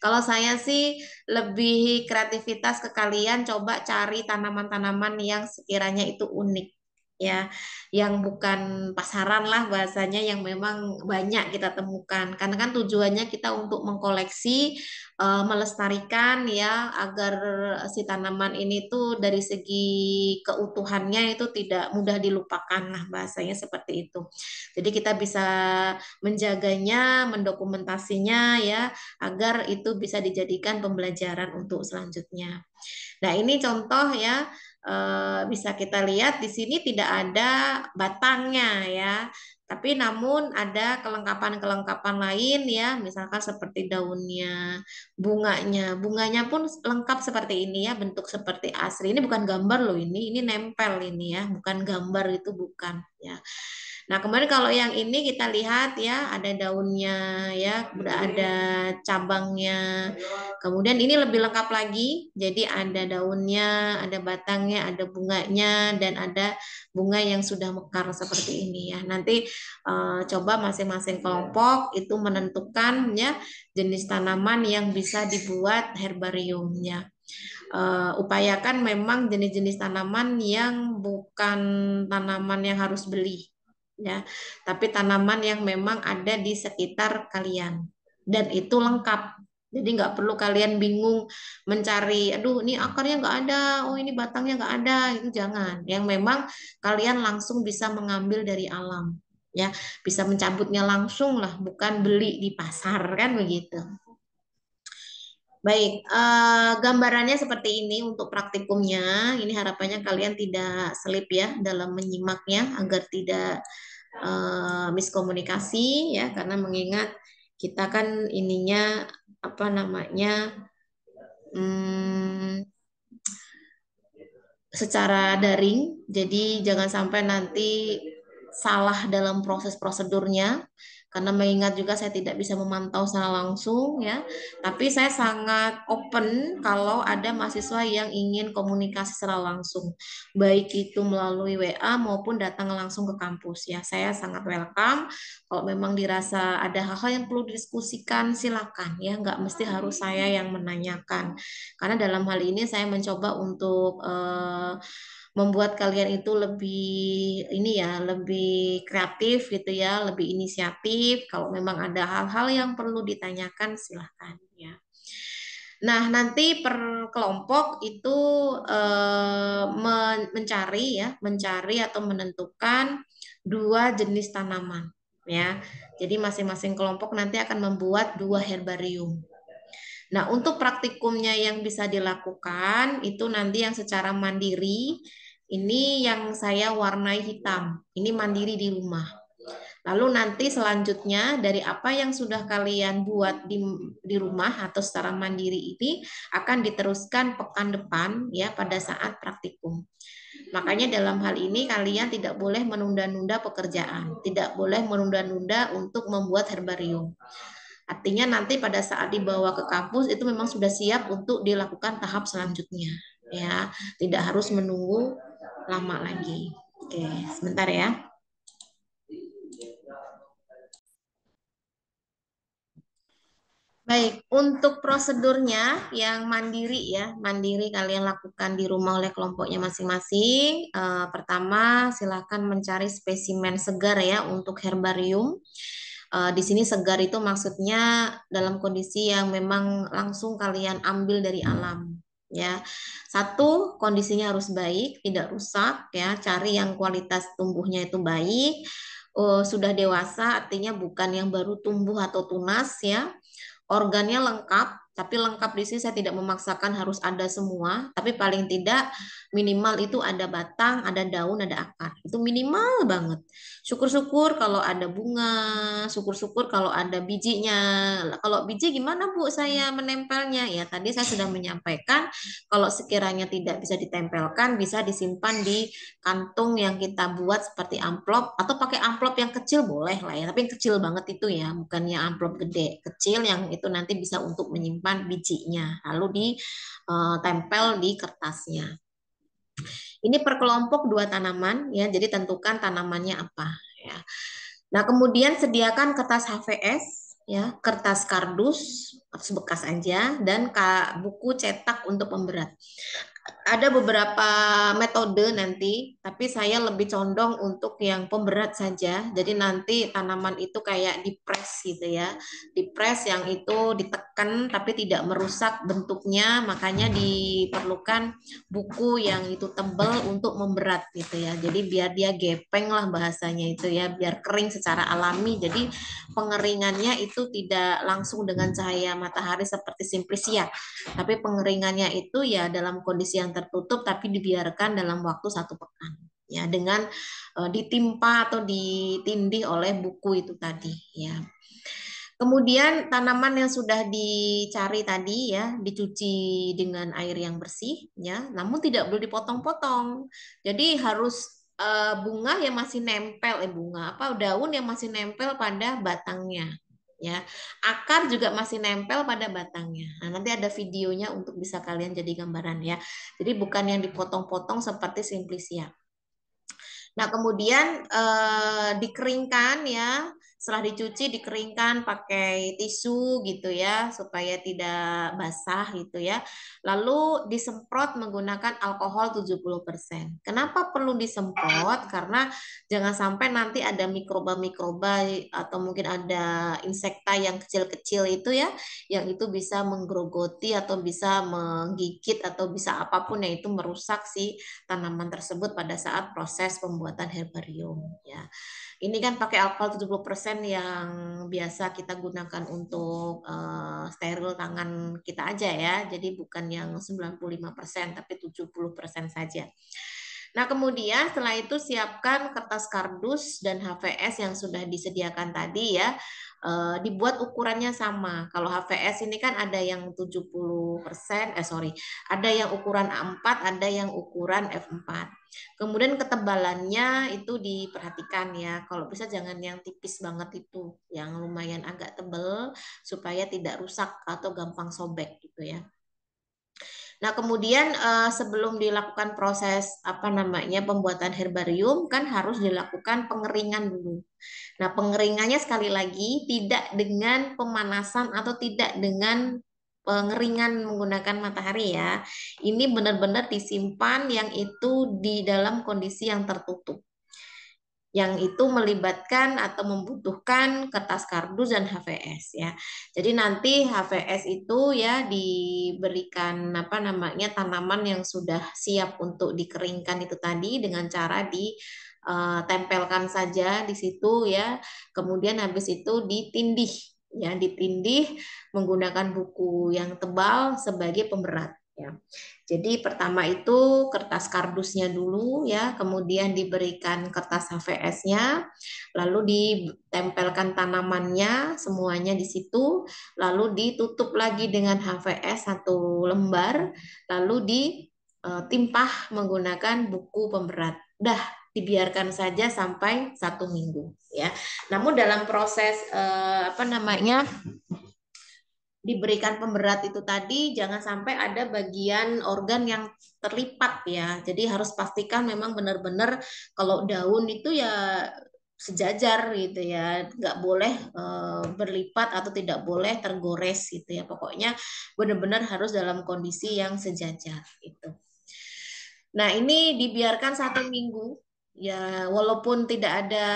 Kalau saya sih lebih kreativitas ke kalian coba cari tanaman-tanaman yang sekiranya itu unik ya yang bukan pasaran lah bahasanya yang memang banyak kita temukan karena kan tujuannya kita untuk mengkoleksi uh, melestarikan ya agar si tanaman ini tuh dari segi keutuhannya itu tidak mudah dilupakan lah bahasanya seperti itu. Jadi kita bisa menjaganya, mendokumentasinya ya agar itu bisa dijadikan pembelajaran untuk selanjutnya. Nah, ini contoh ya eh, bisa kita lihat di sini tidak ada batangnya ya. Tapi namun ada kelengkapan-kelengkapan lain ya, misalkan seperti daunnya, bunganya. Bunganya pun lengkap seperti ini ya, bentuk seperti asri. Ini bukan gambar loh ini, ini nempel ini ya, bukan gambar itu bukan ya. Nah, kemudian kalau yang ini kita lihat ya, ada daunnya ya, udah ada cabangnya. Kemudian ini lebih lengkap lagi. Jadi ada daunnya, ada batangnya, ada bunganya dan ada bunga yang sudah mekar seperti ini ya. Nanti uh, coba masing-masing kelompok itu menentukan ya jenis tanaman yang bisa dibuat herbariumnya uh, upayakan memang jenis-jenis tanaman yang bukan tanaman yang harus beli ya, tapi tanaman yang memang ada di sekitar kalian dan itu lengkap. Jadi nggak perlu kalian bingung mencari, aduh ini akarnya nggak ada, oh ini batangnya nggak ada, itu jangan. Yang memang kalian langsung bisa mengambil dari alam, ya bisa mencabutnya langsung lah, bukan beli di pasar kan begitu. Baik, uh, gambarannya seperti ini untuk praktikumnya. Ini harapannya kalian tidak selip ya dalam menyimaknya agar tidak uh, miskomunikasi ya karena mengingat kita kan ininya apa namanya hmm, secara daring. Jadi jangan sampai nanti salah dalam proses prosedurnya karena mengingat juga saya tidak bisa memantau secara langsung ya tapi saya sangat open kalau ada mahasiswa yang ingin komunikasi secara langsung baik itu melalui WA maupun datang langsung ke kampus ya saya sangat welcome kalau memang dirasa ada hal-hal yang perlu diskusikan, silakan ya nggak mesti harus saya yang menanyakan karena dalam hal ini saya mencoba untuk eh, membuat kalian itu lebih ini ya, lebih kreatif gitu ya, lebih inisiatif. Kalau memang ada hal-hal yang perlu ditanyakan silahkan ya. Nah, nanti per kelompok itu eh, mencari ya, mencari atau menentukan dua jenis tanaman ya. Jadi masing-masing kelompok nanti akan membuat dua herbarium Nah, untuk praktikumnya yang bisa dilakukan itu nanti yang secara mandiri ini yang saya warnai hitam. Ini mandiri di rumah. Lalu nanti selanjutnya dari apa yang sudah kalian buat di, di rumah atau secara mandiri ini akan diteruskan pekan depan ya pada saat praktikum. Makanya dalam hal ini kalian tidak boleh menunda-nunda pekerjaan, tidak boleh menunda-nunda untuk membuat herbarium. Artinya nanti pada saat dibawa ke kampus itu memang sudah siap untuk dilakukan tahap selanjutnya ya, tidak harus menunggu lama lagi. Oke, sebentar ya. Baik, untuk prosedurnya yang mandiri ya, mandiri kalian lakukan di rumah oleh kelompoknya masing-masing. E, pertama, silakan mencari spesimen segar ya untuk herbarium. Uh, di sini segar itu maksudnya dalam kondisi yang memang langsung kalian ambil dari hmm. alam ya. Satu, kondisinya harus baik, tidak rusak ya, cari yang kualitas tumbuhnya itu baik. Uh, sudah dewasa artinya bukan yang baru tumbuh atau tunas ya. Organnya lengkap tapi lengkap di sini saya tidak memaksakan harus ada semua, tapi paling tidak minimal itu ada batang, ada daun, ada akar. Itu minimal banget. Syukur-syukur kalau ada bunga, syukur-syukur kalau ada bijinya. Kalau biji gimana Bu saya menempelnya? Ya tadi saya sudah menyampaikan kalau sekiranya tidak bisa ditempelkan bisa disimpan di kantung yang kita buat seperti amplop atau pakai amplop yang kecil boleh lah ya, tapi yang kecil banget itu ya, bukannya amplop gede, kecil yang itu nanti bisa untuk menyimpan bijinya lalu ditempel eh, di kertasnya. Ini per kelompok dua tanaman ya, jadi tentukan tanamannya apa ya. Nah, kemudian sediakan kertas HVS ya, kertas kardus bekas aja dan buku cetak untuk pemberat ada beberapa metode nanti, tapi saya lebih condong untuk yang pemberat saja. Jadi nanti tanaman itu kayak dipres gitu ya. Dipres yang itu ditekan tapi tidak merusak bentuknya, makanya diperlukan buku yang itu tebal untuk memberat gitu ya. Jadi biar dia gepeng lah bahasanya itu ya, biar kering secara alami. Jadi pengeringannya itu tidak langsung dengan cahaya matahari seperti simplisia, tapi pengeringannya itu ya dalam kondisi yang tertutup tapi dibiarkan dalam waktu satu pekan ya dengan e, ditimpa atau ditindih oleh buku itu tadi ya. Kemudian tanaman yang sudah dicari tadi ya dicuci dengan air yang bersih ya, namun tidak boleh dipotong-potong. Jadi harus e, bunga yang masih nempel eh bunga apa daun yang masih nempel pada batangnya ya. Akar juga masih nempel pada batangnya. Nah, nanti ada videonya untuk bisa kalian jadi gambaran ya. Jadi bukan yang dipotong-potong seperti simplisia. Nah, kemudian eh, dikeringkan ya setelah dicuci dikeringkan pakai tisu gitu ya supaya tidak basah gitu ya. Lalu disemprot menggunakan alkohol 70%. Kenapa perlu disemprot? Karena jangan sampai nanti ada mikroba-mikroba atau mungkin ada insekta yang kecil-kecil itu ya yang itu bisa menggerogoti atau bisa menggigit atau bisa apapun yang itu merusak si tanaman tersebut pada saat proses pembuatan herbarium ya. Ini kan pakai alkohol 70% yang biasa kita gunakan untuk uh, steril tangan kita aja ya. Jadi bukan yang 95% tapi 70% saja. Nah, kemudian setelah itu siapkan kertas kardus dan HVS yang sudah disediakan tadi ya. Uh, dibuat ukurannya sama. Kalau HVS ini kan ada yang 70%, eh sorry, ada yang ukuran A4, ada yang ukuran F4. Kemudian ketebalannya itu diperhatikan ya. Kalau bisa jangan yang tipis banget itu, yang lumayan agak tebel supaya tidak rusak atau gampang sobek gitu ya. Nah, kemudian eh, sebelum dilakukan proses apa namanya pembuatan herbarium kan harus dilakukan pengeringan dulu. Nah, pengeringannya sekali lagi tidak dengan pemanasan atau tidak dengan pengeringan eh, menggunakan matahari ya. Ini benar-benar disimpan yang itu di dalam kondisi yang tertutup. Yang itu melibatkan atau membutuhkan kertas kardus dan HVS ya. Jadi nanti HVS itu ya diberikan apa namanya tanaman yang sudah siap untuk dikeringkan itu tadi dengan cara di eh, tempelkan saja di situ ya. Kemudian habis itu ditindih ya ditindih menggunakan buku yang tebal sebagai pemberat ya. Jadi pertama itu kertas kardusnya dulu ya, kemudian diberikan kertas HVS-nya, lalu ditempelkan tanamannya semuanya di situ, lalu ditutup lagi dengan HVS satu lembar, lalu ditimpah eh, menggunakan buku pemberat. Dah, dibiarkan saja sampai satu minggu ya. Namun dalam proses eh, apa namanya diberikan pemberat itu tadi jangan sampai ada bagian organ yang terlipat ya. Jadi harus pastikan memang benar-benar kalau daun itu ya sejajar gitu ya nggak boleh e, berlipat atau tidak boleh tergores gitu ya pokoknya benar-benar harus dalam kondisi yang sejajar itu nah ini dibiarkan satu minggu ya walaupun tidak ada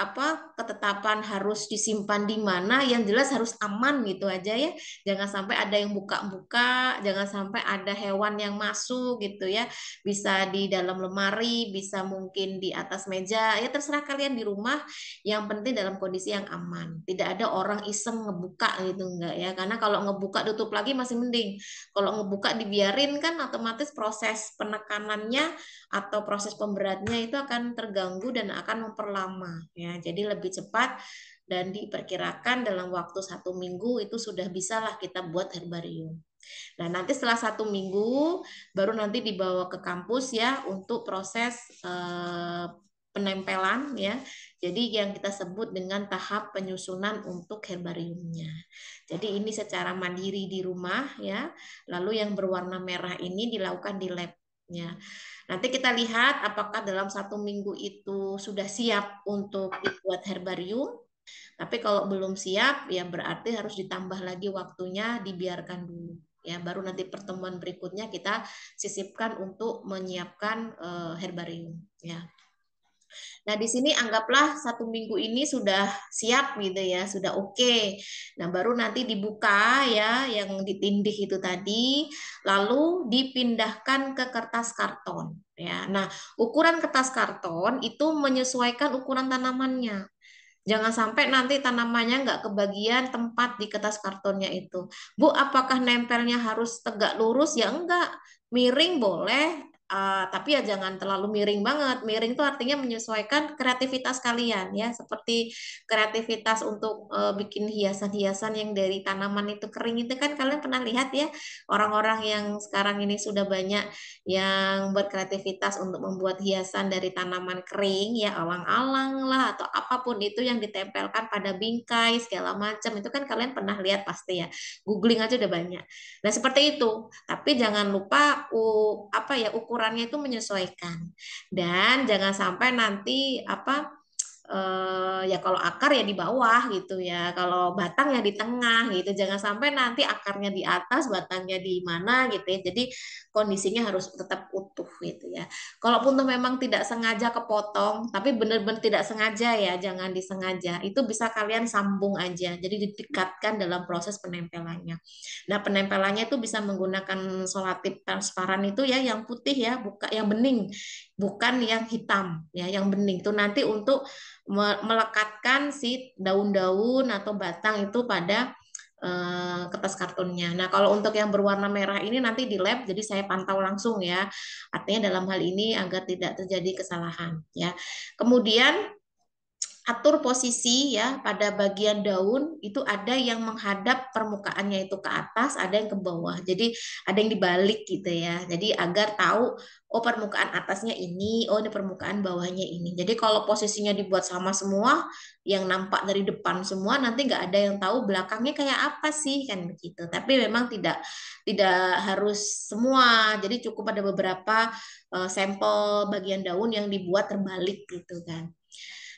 apa ketetapan harus disimpan di mana yang jelas harus aman gitu aja ya jangan sampai ada yang buka-buka jangan sampai ada hewan yang masuk gitu ya bisa di dalam lemari bisa mungkin di atas meja ya terserah kalian di rumah yang penting dalam kondisi yang aman tidak ada orang iseng ngebuka gitu enggak ya karena kalau ngebuka tutup lagi masih mending kalau ngebuka dibiarin kan otomatis proses penekanannya atau proses pemberatnya itu akan terganggu dan akan memperlama ya jadi lebih cepat dan diperkirakan dalam waktu satu minggu itu sudah bisalah kita buat herbarium. Nah nanti setelah satu minggu baru nanti dibawa ke kampus ya untuk proses eh, penempelan ya. Jadi yang kita sebut dengan tahap penyusunan untuk herbariumnya. Jadi ini secara mandiri di rumah ya. Lalu yang berwarna merah ini dilakukan di labnya Nanti kita lihat apakah dalam satu minggu itu sudah siap untuk dibuat herbarium. Tapi kalau belum siap, ya berarti harus ditambah lagi waktunya, dibiarkan dulu. Ya, baru nanti pertemuan berikutnya kita sisipkan untuk menyiapkan eh, herbarium. Ya. Nah, di sini anggaplah satu minggu ini sudah siap gitu ya, sudah oke. Okay. Nah, baru nanti dibuka ya yang ditindih itu tadi, lalu dipindahkan ke kertas karton ya. Nah, ukuran kertas karton itu menyesuaikan ukuran tanamannya. Jangan sampai nanti tanamannya nggak kebagian tempat di kertas kartonnya itu. Bu, apakah nempelnya harus tegak lurus? Ya enggak. Miring boleh, uh, tapi ya jangan terlalu miring banget. Miring itu artinya menyesuaikan kreativitas kalian ya, seperti kreativitas untuk uh, bikin hiasan-hiasan yang dari tanaman itu kering itu kan kalian pernah lihat ya orang-orang yang sekarang ini sudah banyak yang berkreativitas untuk membuat hiasan dari tanaman kering ya alang-alang lah atau apapun itu yang ditempelkan pada bingkai segala macam itu kan kalian pernah lihat pasti ya. Googling aja udah banyak. Nah, seperti itu. Tapi jangan lupa uh, apa ya ukuran ukurannya itu menyesuaikan dan jangan sampai nanti apa eh, ya kalau akar ya di bawah gitu ya kalau batang ya di tengah gitu jangan sampai nanti akarnya di atas batangnya di mana gitu ya jadi kondisinya harus tetap utuh gitu ya kalaupun tuh memang tidak sengaja kepotong tapi benar-benar tidak sengaja ya jangan disengaja itu bisa kalian sambung aja jadi didekatkan dalam proses penempelannya nah penempelannya itu bisa menggunakan solatip transparan itu ya yang putih ya buka yang bening bukan yang hitam ya yang bening itu nanti untuk melekatkan si daun-daun atau batang itu pada eh, kertas kartonnya. Nah, kalau untuk yang berwarna merah ini nanti di lab, jadi saya pantau langsung ya. Artinya dalam hal ini agar tidak terjadi kesalahan ya. Kemudian atur posisi ya pada bagian daun itu ada yang menghadap permukaannya itu ke atas, ada yang ke bawah. Jadi ada yang dibalik gitu ya. Jadi agar tahu oh permukaan atasnya ini, oh ini permukaan bawahnya ini. Jadi kalau posisinya dibuat sama semua, yang nampak dari depan semua nanti nggak ada yang tahu belakangnya kayak apa sih kan begitu. Tapi memang tidak tidak harus semua. Jadi cukup ada beberapa uh, sampel bagian daun yang dibuat terbalik gitu kan.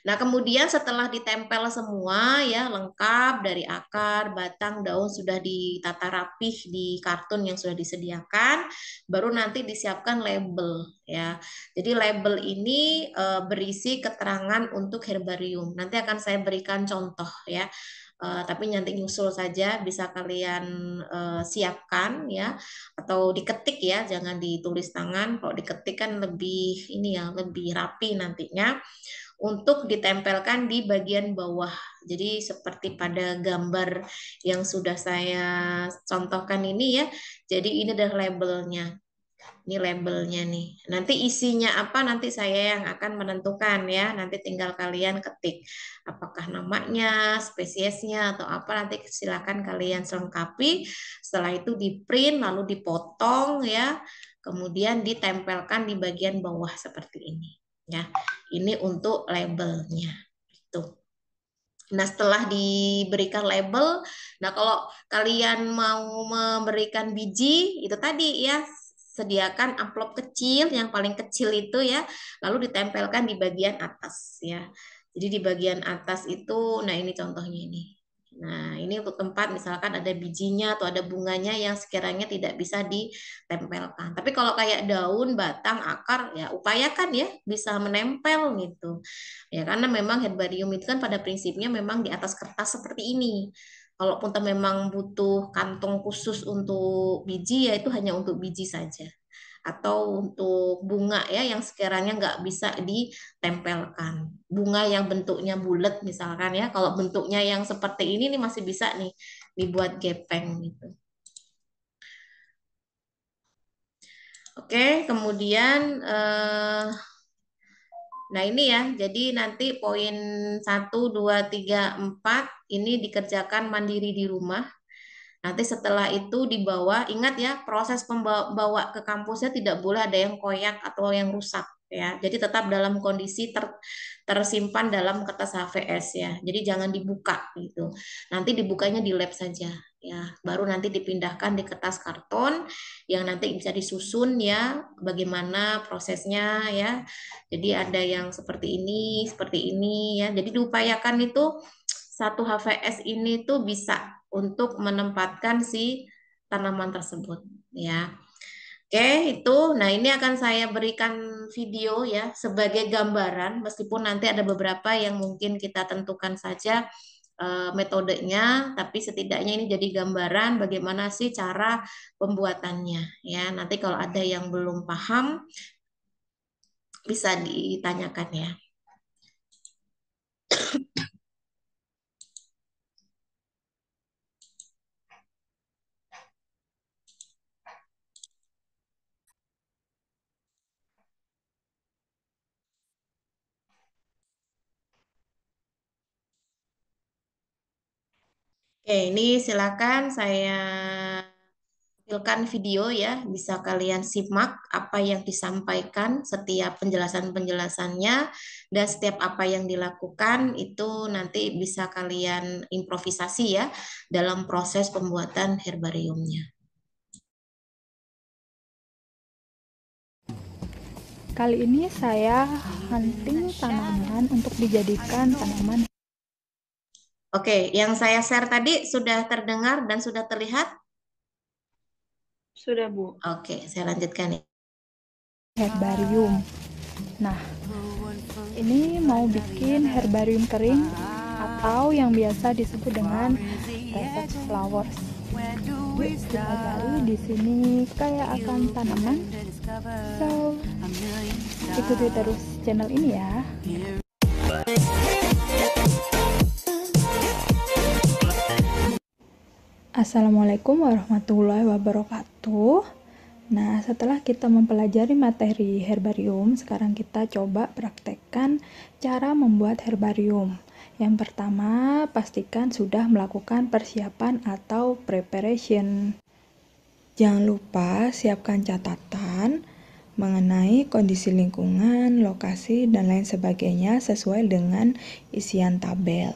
Nah, kemudian setelah ditempel semua ya lengkap dari akar, batang, daun sudah ditata rapih di kartun yang sudah disediakan, baru nanti disiapkan label ya. Jadi label ini e, berisi keterangan untuk herbarium. Nanti akan saya berikan contoh ya. Uh, tapi nanti nyusul saja bisa kalian uh, siapkan ya atau diketik ya jangan ditulis tangan kalau diketik kan lebih ini ya lebih rapi nantinya untuk ditempelkan di bagian bawah. Jadi seperti pada gambar yang sudah saya contohkan ini ya. Jadi ini adalah labelnya. Ini labelnya nih. Nanti isinya apa nanti saya yang akan menentukan ya. Nanti tinggal kalian ketik apakah namanya, spesiesnya atau apa nanti silakan kalian selengkapi. Setelah itu di print lalu dipotong ya. Kemudian ditempelkan di bagian bawah seperti ini ya ini untuk labelnya itu nah setelah diberikan label nah kalau kalian mau memberikan biji itu tadi ya sediakan amplop kecil yang paling kecil itu ya lalu ditempelkan di bagian atas ya jadi di bagian atas itu nah ini contohnya ini Nah, ini untuk tempat misalkan ada bijinya atau ada bunganya yang sekiranya tidak bisa ditempelkan. Tapi kalau kayak daun, batang, akar ya upayakan ya bisa menempel gitu. Ya karena memang herbarium itu kan pada prinsipnya memang di atas kertas seperti ini. Kalaupun memang butuh kantong khusus untuk biji ya itu hanya untuk biji saja atau untuk bunga ya yang sekiranya nggak bisa ditempelkan. Bunga yang bentuknya bulat misalkan ya, kalau bentuknya yang seperti ini nih masih bisa nih dibuat gepeng gitu. Oke, kemudian eh, Nah, ini ya. Jadi nanti poin 1 2 3 4 ini dikerjakan mandiri di rumah. Nanti setelah itu dibawa, ingat ya proses pembawa ke kampusnya tidak boleh ada yang koyak atau yang rusak ya. Jadi tetap dalam kondisi ter, tersimpan dalam kertas HVS ya. Jadi jangan dibuka gitu. Nanti dibukanya di lab saja ya. Baru nanti dipindahkan di kertas karton yang nanti bisa disusun ya bagaimana prosesnya ya. Jadi ada yang seperti ini, seperti ini ya. Jadi diupayakan itu satu HVS ini tuh bisa untuk menempatkan si tanaman tersebut ya. Oke, itu. Nah, ini akan saya berikan video ya sebagai gambaran meskipun nanti ada beberapa yang mungkin kita tentukan saja e, metodenya, tapi setidaknya ini jadi gambaran bagaimana sih cara pembuatannya ya. Nanti kalau ada yang belum paham bisa ditanyakan ya. Oke, ini silakan saya tampilkan video ya, bisa kalian simak apa yang disampaikan setiap penjelasan-penjelasannya dan setiap apa yang dilakukan itu nanti bisa kalian improvisasi ya dalam proses pembuatan herbariumnya. Kali ini saya hunting tanaman untuk dijadikan tanaman Oke, yang saya share tadi sudah terdengar dan sudah terlihat? Sudah, Bu. Oke, saya lanjutkan nih. Ya. Herbarium. Nah, ini mau bikin herbarium kering atau yang biasa disebut dengan reset flowers. Jadi di sini kayak akan tanaman. So, ikuti terus channel ini ya. Assalamualaikum warahmatullahi wabarakatuh. Nah, setelah kita mempelajari materi herbarium, sekarang kita coba praktekkan cara membuat herbarium. Yang pertama, pastikan sudah melakukan persiapan atau preparation. Jangan lupa siapkan catatan mengenai kondisi lingkungan, lokasi, dan lain sebagainya sesuai dengan isian tabel.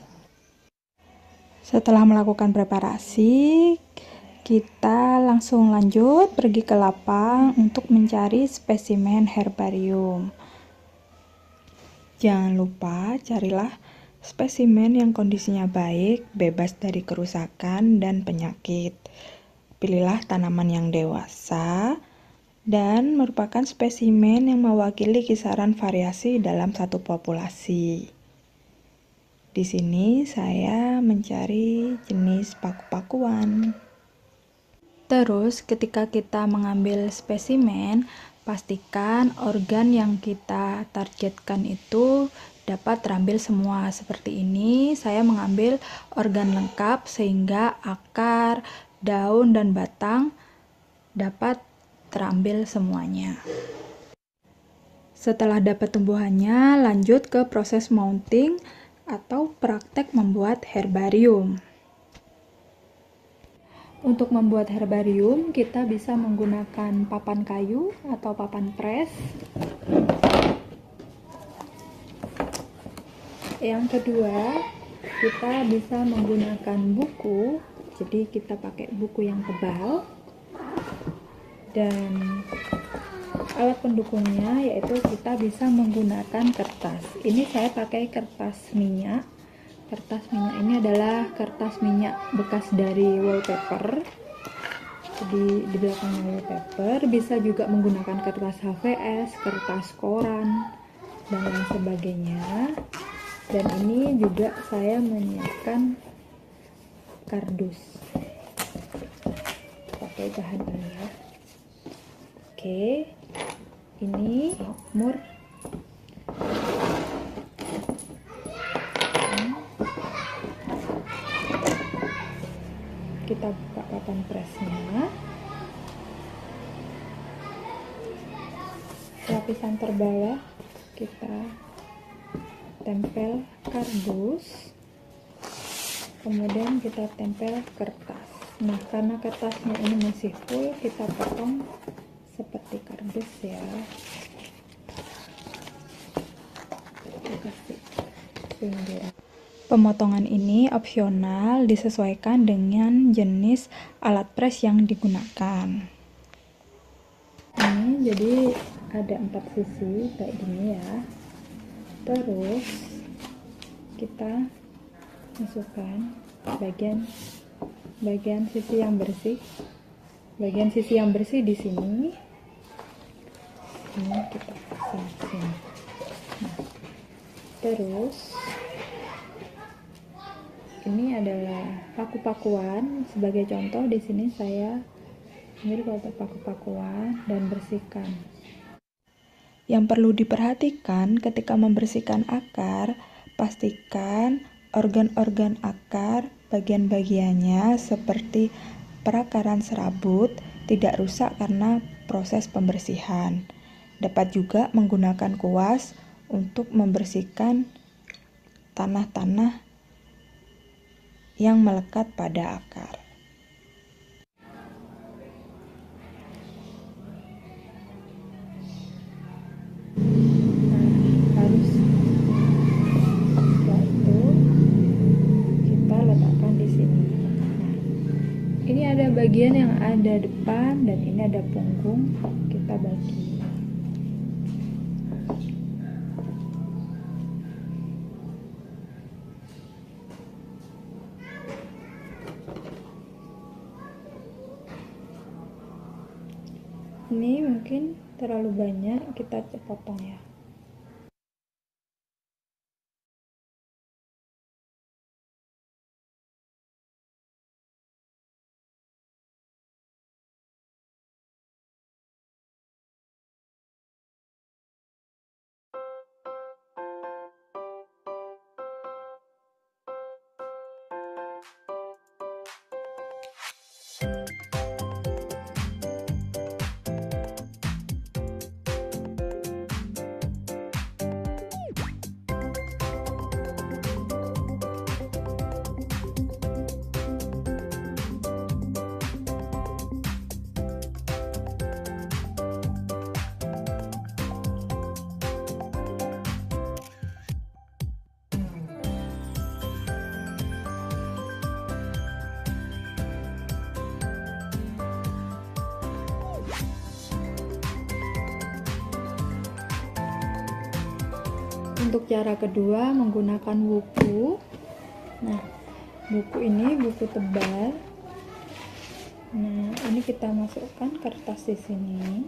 Setelah melakukan preparasi, kita langsung lanjut pergi ke lapang untuk mencari spesimen herbarium. Jangan lupa carilah spesimen yang kondisinya baik, bebas dari kerusakan dan penyakit. Pilihlah tanaman yang dewasa dan merupakan spesimen yang mewakili kisaran variasi dalam satu populasi. Di sini saya mencari jenis paku-pakuan. Terus ketika kita mengambil spesimen, pastikan organ yang kita targetkan itu dapat terambil semua. Seperti ini saya mengambil organ lengkap sehingga akar, daun dan batang dapat terambil semuanya. Setelah dapat tumbuhannya, lanjut ke proses mounting atau praktek membuat herbarium. Untuk membuat herbarium, kita bisa menggunakan papan kayu atau papan pres. Yang kedua, kita bisa menggunakan buku. Jadi kita pakai buku yang tebal. Dan alat pendukungnya yaitu kita bisa menggunakan kertas ini saya pakai kertas minyak kertas minyak ini adalah kertas minyak bekas dari wallpaper jadi di belakang wallpaper bisa juga menggunakan kertas HVS kertas koran dan lain sebagainya dan ini juga saya menyiapkan kardus pakai bahan ini ya oke ini mur kita buka papan presnya lapisan terbawah kita tempel kardus kemudian kita tempel kertas nah karena kertasnya ini masih full kita potong seperti kardus ya Pemotongan ini opsional disesuaikan dengan jenis alat press yang digunakan. Ini jadi ada empat sisi kayak gini ya. Terus kita masukkan bagian bagian sisi yang bersih. Bagian sisi yang bersih di sini ini kita siapin nah, terus ini adalah paku-pakuan sebagai contoh di sini saya ambil kotak paku-pakuan dan bersihkan yang perlu diperhatikan ketika membersihkan akar pastikan organ-organ akar bagian-bagiannya seperti perakaran serabut tidak rusak karena proses pembersihan Dapat juga menggunakan kuas untuk membersihkan tanah-tanah yang melekat pada akar. Ini ada bagian yang ada depan dan ini ada punggung kita bagi ini mungkin terlalu banyak kita potong ya untuk cara kedua menggunakan buku nah buku ini buku tebal nah ini kita masukkan kertas di sini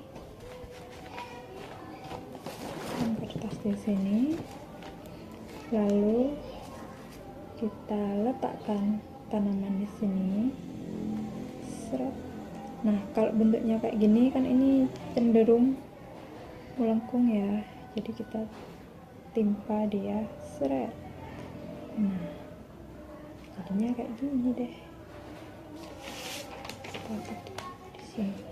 kertas di sini lalu kita letakkan tanaman di sini nah kalau bentuknya kayak gini kan ini cenderung melengkung ya jadi kita timpa dia seret nah jadinya kayak gini deh seperti di sini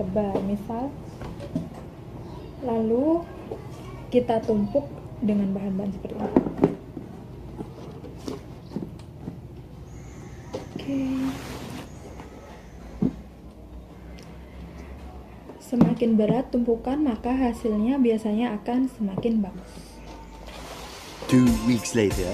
tebal misal lalu kita tumpuk dengan bahan-bahan seperti ini oke semakin berat tumpukan maka hasilnya biasanya akan semakin bagus two weeks later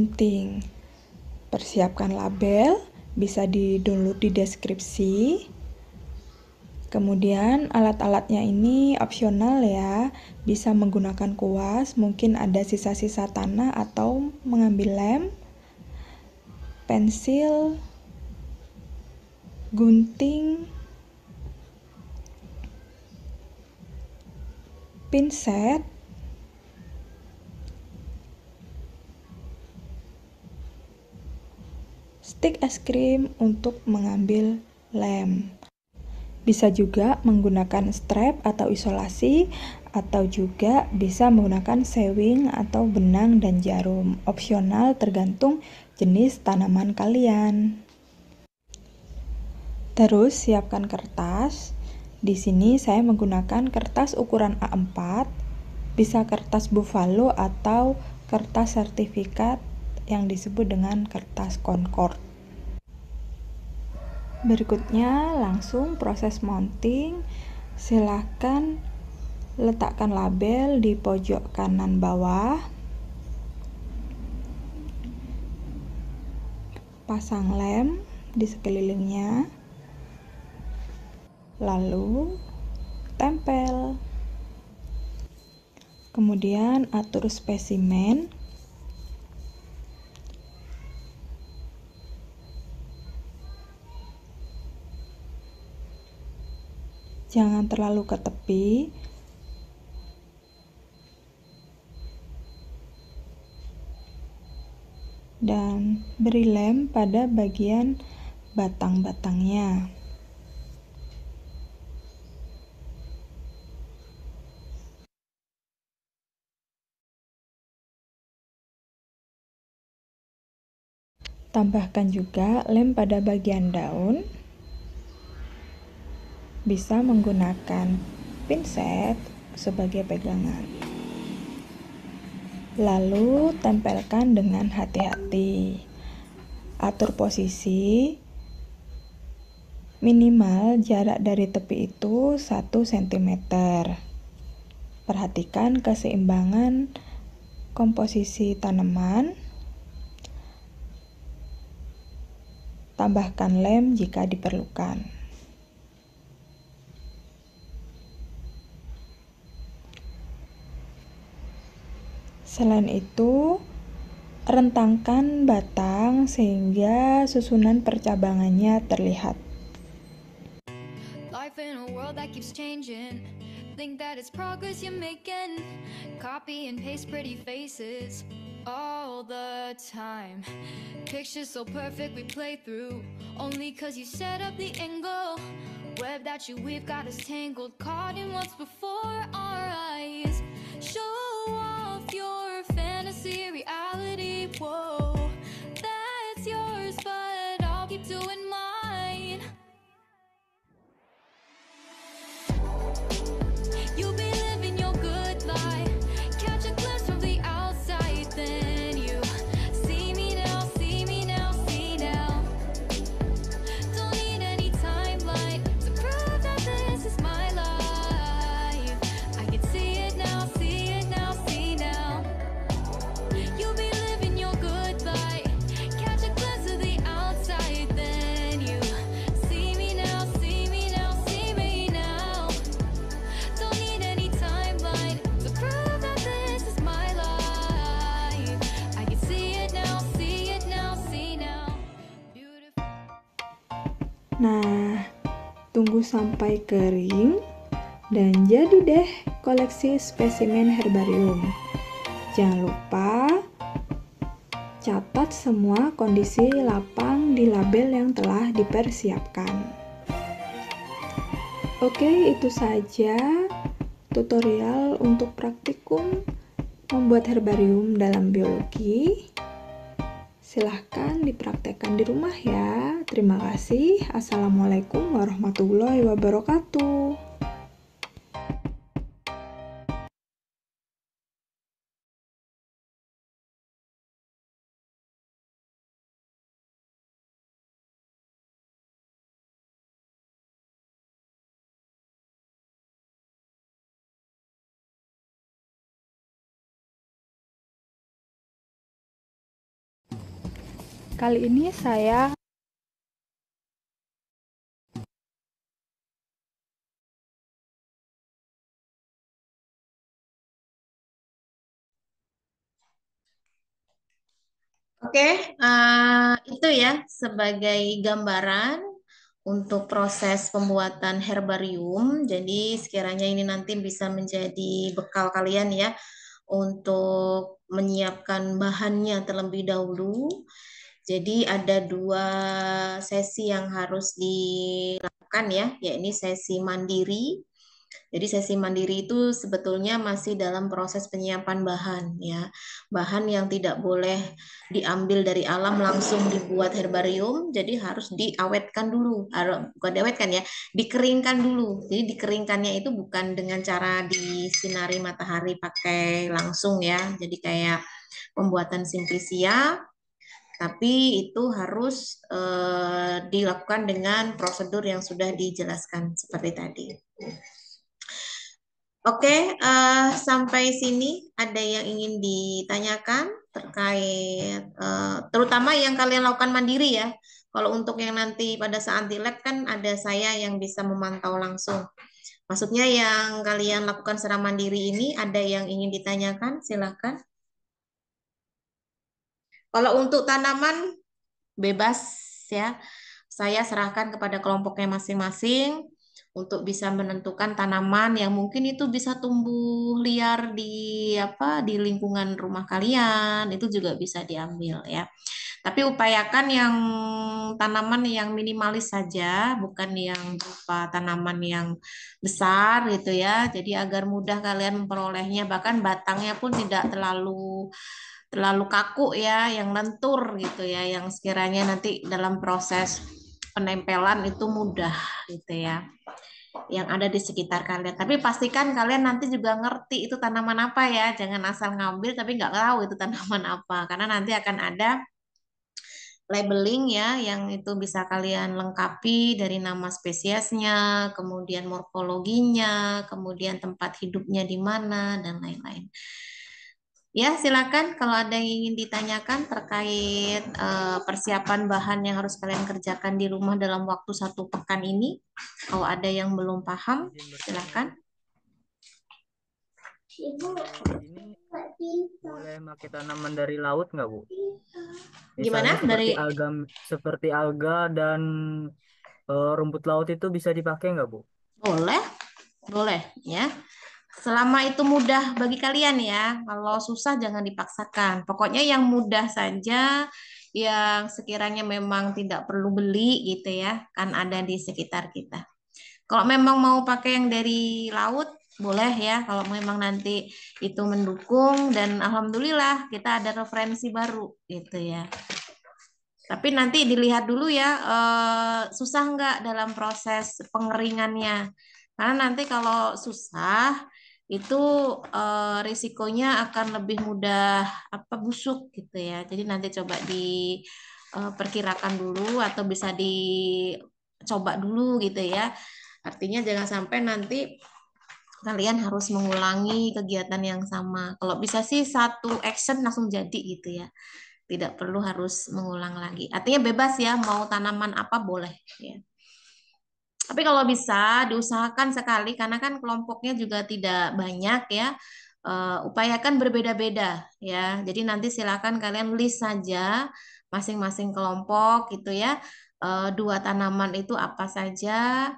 penting. Persiapkan label, bisa di-download di deskripsi. Kemudian alat-alatnya ini opsional ya, bisa menggunakan kuas, mungkin ada sisa-sisa tanah atau mengambil lem, pensil, gunting, pinset, stick es krim untuk mengambil lem. Bisa juga menggunakan strap atau isolasi atau juga bisa menggunakan sewing atau benang dan jarum. Opsional tergantung jenis tanaman kalian. Terus siapkan kertas. Di sini saya menggunakan kertas ukuran A4, bisa kertas buffalo atau kertas sertifikat yang disebut dengan kertas concord. Berikutnya langsung proses mounting. Silahkan letakkan label di pojok kanan bawah. Pasang lem di sekelilingnya. Lalu tempel. Kemudian atur spesimen jangan terlalu ke tepi dan beri lem pada bagian batang-batangnya. Tambahkan juga lem pada bagian daun bisa menggunakan pinset sebagai pegangan. Lalu tempelkan dengan hati-hati. Atur posisi minimal jarak dari tepi itu 1 cm. Perhatikan keseimbangan komposisi tanaman. Tambahkan lem jika diperlukan. Selain itu, rentangkan batang sehingga susunan percabangannya terlihat. Show off your Here we are. Nah, tunggu sampai kering dan jadi deh koleksi spesimen herbarium. Jangan lupa catat semua kondisi lapang di label yang telah dipersiapkan. Oke, itu saja tutorial untuk praktikum membuat herbarium dalam biologi. Silahkan dipraktekkan di rumah ya. Terima kasih. Assalamualaikum warahmatullahi wabarakatuh. Kali ini saya Oke, okay, uh, eh, itu ya sebagai gambaran untuk proses pembuatan herbarium. Jadi sekiranya ini nanti bisa menjadi bekal kalian ya untuk menyiapkan bahannya terlebih dahulu. Jadi ada dua sesi yang harus dilakukan ya, yakni sesi mandiri. Jadi sesi mandiri itu sebetulnya masih dalam proses penyiapan bahan ya. Bahan yang tidak boleh diambil dari alam langsung dibuat herbarium, jadi harus diawetkan dulu. Bukan diawetkan ya, dikeringkan dulu. Jadi dikeringkannya itu bukan dengan cara disinari matahari pakai langsung ya. Jadi kayak pembuatan simplisia tapi itu harus eh, dilakukan dengan prosedur yang sudah dijelaskan seperti tadi. Oke, eh, sampai sini ada yang ingin ditanyakan terkait eh, terutama yang kalian lakukan mandiri ya. Kalau untuk yang nanti pada saat di lab kan ada saya yang bisa memantau langsung. Maksudnya yang kalian lakukan secara mandiri ini ada yang ingin ditanyakan? Silakan. Kalau untuk tanaman bebas ya, saya serahkan kepada kelompoknya masing-masing untuk bisa menentukan tanaman yang mungkin itu bisa tumbuh liar di apa di lingkungan rumah kalian itu juga bisa diambil ya. Tapi upayakan yang tanaman yang minimalis saja, bukan yang berupa tanaman yang besar gitu ya. Jadi agar mudah kalian memperolehnya bahkan batangnya pun tidak terlalu terlalu kaku ya, yang lentur gitu ya, yang sekiranya nanti dalam proses penempelan itu mudah gitu ya yang ada di sekitar kalian. Tapi pastikan kalian nanti juga ngerti itu tanaman apa ya. Jangan asal ngambil tapi nggak tahu itu tanaman apa. Karena nanti akan ada labeling ya yang itu bisa kalian lengkapi dari nama spesiesnya, kemudian morfologinya, kemudian tempat hidupnya di mana dan lain-lain. Ya, silakan kalau ada yang ingin ditanyakan terkait uh, persiapan bahan yang harus kalian kerjakan di rumah dalam waktu satu pekan ini. Kalau ada yang belum paham, silakan. Ibu, ini boleh pakai tanaman dari laut nggak, Bu? Misalnya Gimana? Seperti dari alga, seperti alga dan uh, rumput laut itu bisa dipakai nggak, Bu? Boleh, boleh ya Selama itu mudah bagi kalian ya. Kalau susah jangan dipaksakan. Pokoknya yang mudah saja, yang sekiranya memang tidak perlu beli gitu ya, kan ada di sekitar kita. Kalau memang mau pakai yang dari laut, boleh ya kalau memang nanti itu mendukung dan alhamdulillah kita ada referensi baru gitu ya. Tapi nanti dilihat dulu ya eh, susah nggak dalam proses pengeringannya. Karena nanti kalau susah itu eh, risikonya akan lebih mudah apa busuk gitu ya. Jadi nanti coba diperkirakan eh, dulu atau bisa dicoba dulu gitu ya. Artinya jangan sampai nanti kalian harus mengulangi kegiatan yang sama. Kalau bisa sih satu action langsung jadi gitu ya. Tidak perlu harus mengulang lagi. Artinya bebas ya, mau tanaman apa boleh ya. Tapi kalau bisa diusahakan sekali karena kan kelompoknya juga tidak banyak ya. Uh, upayakan berbeda-beda ya. Jadi nanti silakan kalian list saja masing-masing kelompok gitu ya. Uh, dua tanaman itu apa saja?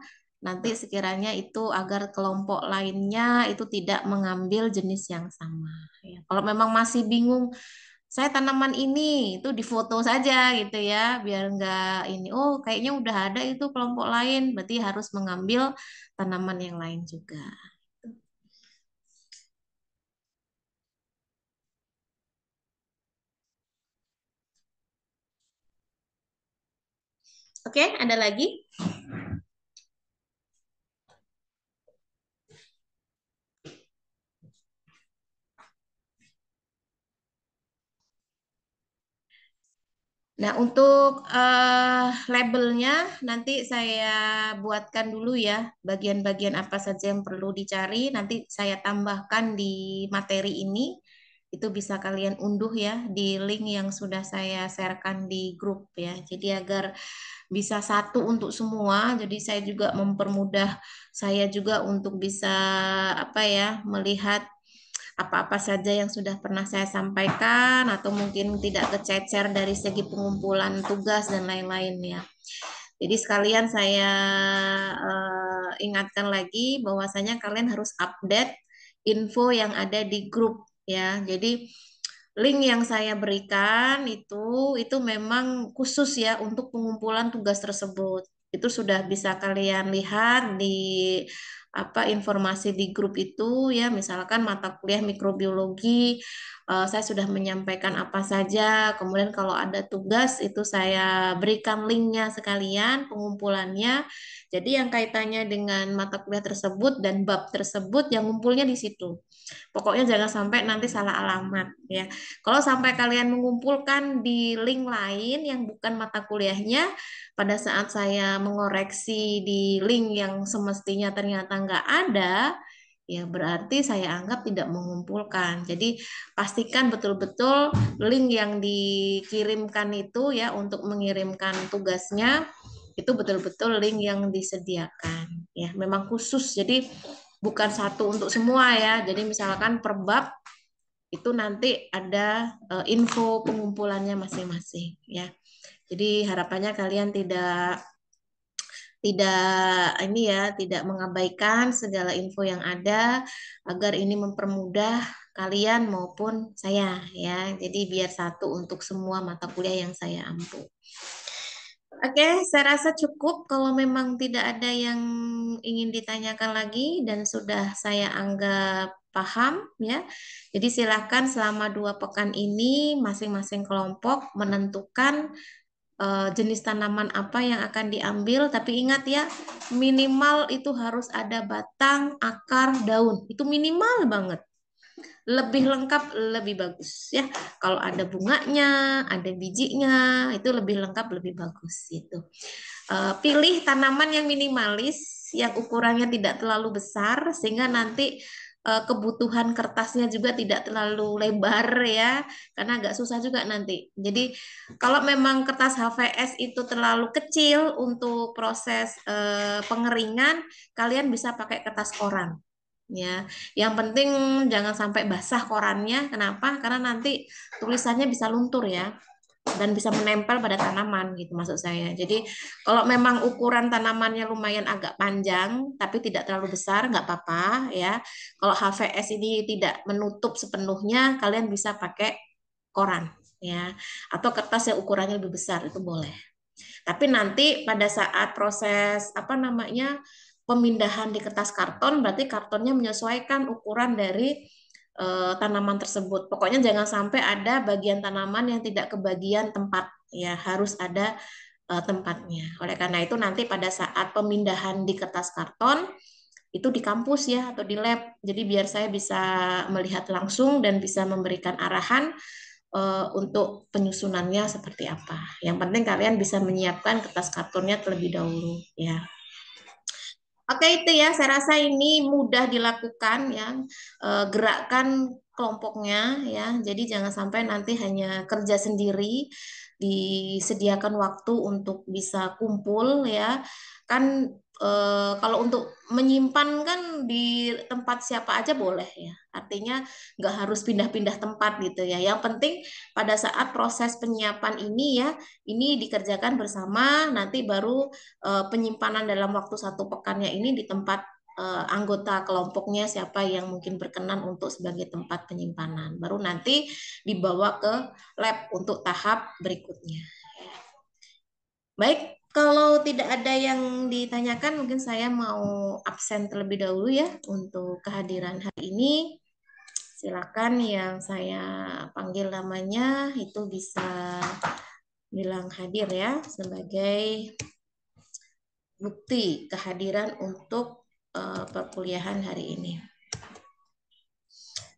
Nanti sekiranya itu agar kelompok lainnya itu tidak mengambil jenis yang sama. Ya. Kalau memang masih bingung saya tanaman ini itu difoto saja gitu ya biar nggak ini oh kayaknya udah ada itu kelompok lain berarti harus mengambil tanaman yang lain juga Oke, okay, ada lagi? Nah, untuk uh, labelnya nanti saya buatkan dulu ya bagian-bagian apa saja yang perlu dicari. Nanti saya tambahkan di materi ini. Itu bisa kalian unduh ya di link yang sudah saya sharekan di grup ya. Jadi agar bisa satu untuk semua. Jadi saya juga mempermudah saya juga untuk bisa apa ya melihat apa-apa saja yang sudah pernah saya sampaikan atau mungkin tidak kececer dari segi pengumpulan tugas dan lain-lain ya. Jadi sekalian saya uh, ingatkan lagi bahwasanya kalian harus update info yang ada di grup ya. Jadi link yang saya berikan itu itu memang khusus ya untuk pengumpulan tugas tersebut. Itu sudah bisa kalian lihat di apa informasi di grup itu ya misalkan mata kuliah mikrobiologi uh, saya sudah menyampaikan apa saja kemudian kalau ada tugas itu saya berikan linknya sekalian pengumpulannya jadi yang kaitannya dengan mata kuliah tersebut dan bab tersebut yang ngumpulnya di situ Pokoknya jangan sampai nanti salah alamat ya. Kalau sampai kalian mengumpulkan di link lain yang bukan mata kuliahnya, pada saat saya mengoreksi di link yang semestinya ternyata nggak ada, ya berarti saya anggap tidak mengumpulkan. Jadi pastikan betul-betul link yang dikirimkan itu ya untuk mengirimkan tugasnya itu betul-betul link yang disediakan ya memang khusus jadi bukan satu untuk semua ya. Jadi misalkan per bab itu nanti ada e, info pengumpulannya masing-masing ya. Jadi harapannya kalian tidak tidak ini ya, tidak mengabaikan segala info yang ada agar ini mempermudah kalian maupun saya ya. Jadi biar satu untuk semua mata kuliah yang saya ampu. Oke, saya rasa cukup kalau memang tidak ada yang ingin ditanyakan lagi dan sudah saya anggap paham ya. Jadi silakan selama dua pekan ini masing-masing kelompok menentukan uh, jenis tanaman apa yang akan diambil. Tapi ingat ya minimal itu harus ada batang, akar, daun. Itu minimal banget lebih lengkap lebih bagus ya kalau ada bunganya ada bijinya itu lebih lengkap lebih bagus itu eh, pilih tanaman yang minimalis yang ukurannya tidak terlalu besar sehingga nanti eh, kebutuhan kertasnya juga tidak terlalu lebar ya karena agak susah juga nanti jadi kalau memang kertas HVS itu terlalu kecil untuk proses eh, pengeringan kalian bisa pakai kertas koran ya. Yang penting jangan sampai basah korannya. Kenapa? Karena nanti tulisannya bisa luntur ya dan bisa menempel pada tanaman gitu maksud saya. Jadi kalau memang ukuran tanamannya lumayan agak panjang tapi tidak terlalu besar nggak apa-apa ya. Kalau HVS ini tidak menutup sepenuhnya kalian bisa pakai koran ya atau kertas yang ukurannya lebih besar itu boleh. Tapi nanti pada saat proses apa namanya pemindahan di kertas karton berarti kartonnya menyesuaikan ukuran dari e, tanaman tersebut. Pokoknya jangan sampai ada bagian tanaman yang tidak kebagian tempat ya harus ada e, tempatnya. Oleh karena itu nanti pada saat pemindahan di kertas karton itu di kampus ya atau di lab. Jadi biar saya bisa melihat langsung dan bisa memberikan arahan e, untuk penyusunannya seperti apa. Yang penting kalian bisa menyiapkan kertas kartonnya terlebih dahulu ya. Oke itu ya, saya rasa ini mudah dilakukan ya, e, gerakan kelompoknya ya. Jadi jangan sampai nanti hanya kerja sendiri, disediakan waktu untuk bisa kumpul ya. Kan Eh, kalau untuk menyimpan kan di tempat siapa aja boleh ya. Artinya nggak harus pindah-pindah tempat gitu ya. Yang penting pada saat proses penyiapan ini ya, ini dikerjakan bersama. Nanti baru uh, penyimpanan dalam waktu satu pekannya ini di tempat eh, anggota kelompoknya siapa yang mungkin berkenan untuk sebagai tempat penyimpanan. Baru nanti dibawa ke lab untuk tahap berikutnya. Baik, kalau tidak ada yang ditanyakan, mungkin saya mau absen terlebih dahulu ya untuk kehadiran hari ini. Silakan yang saya panggil namanya itu bisa bilang hadir ya sebagai bukti kehadiran untuk eh, perkuliahan hari ini.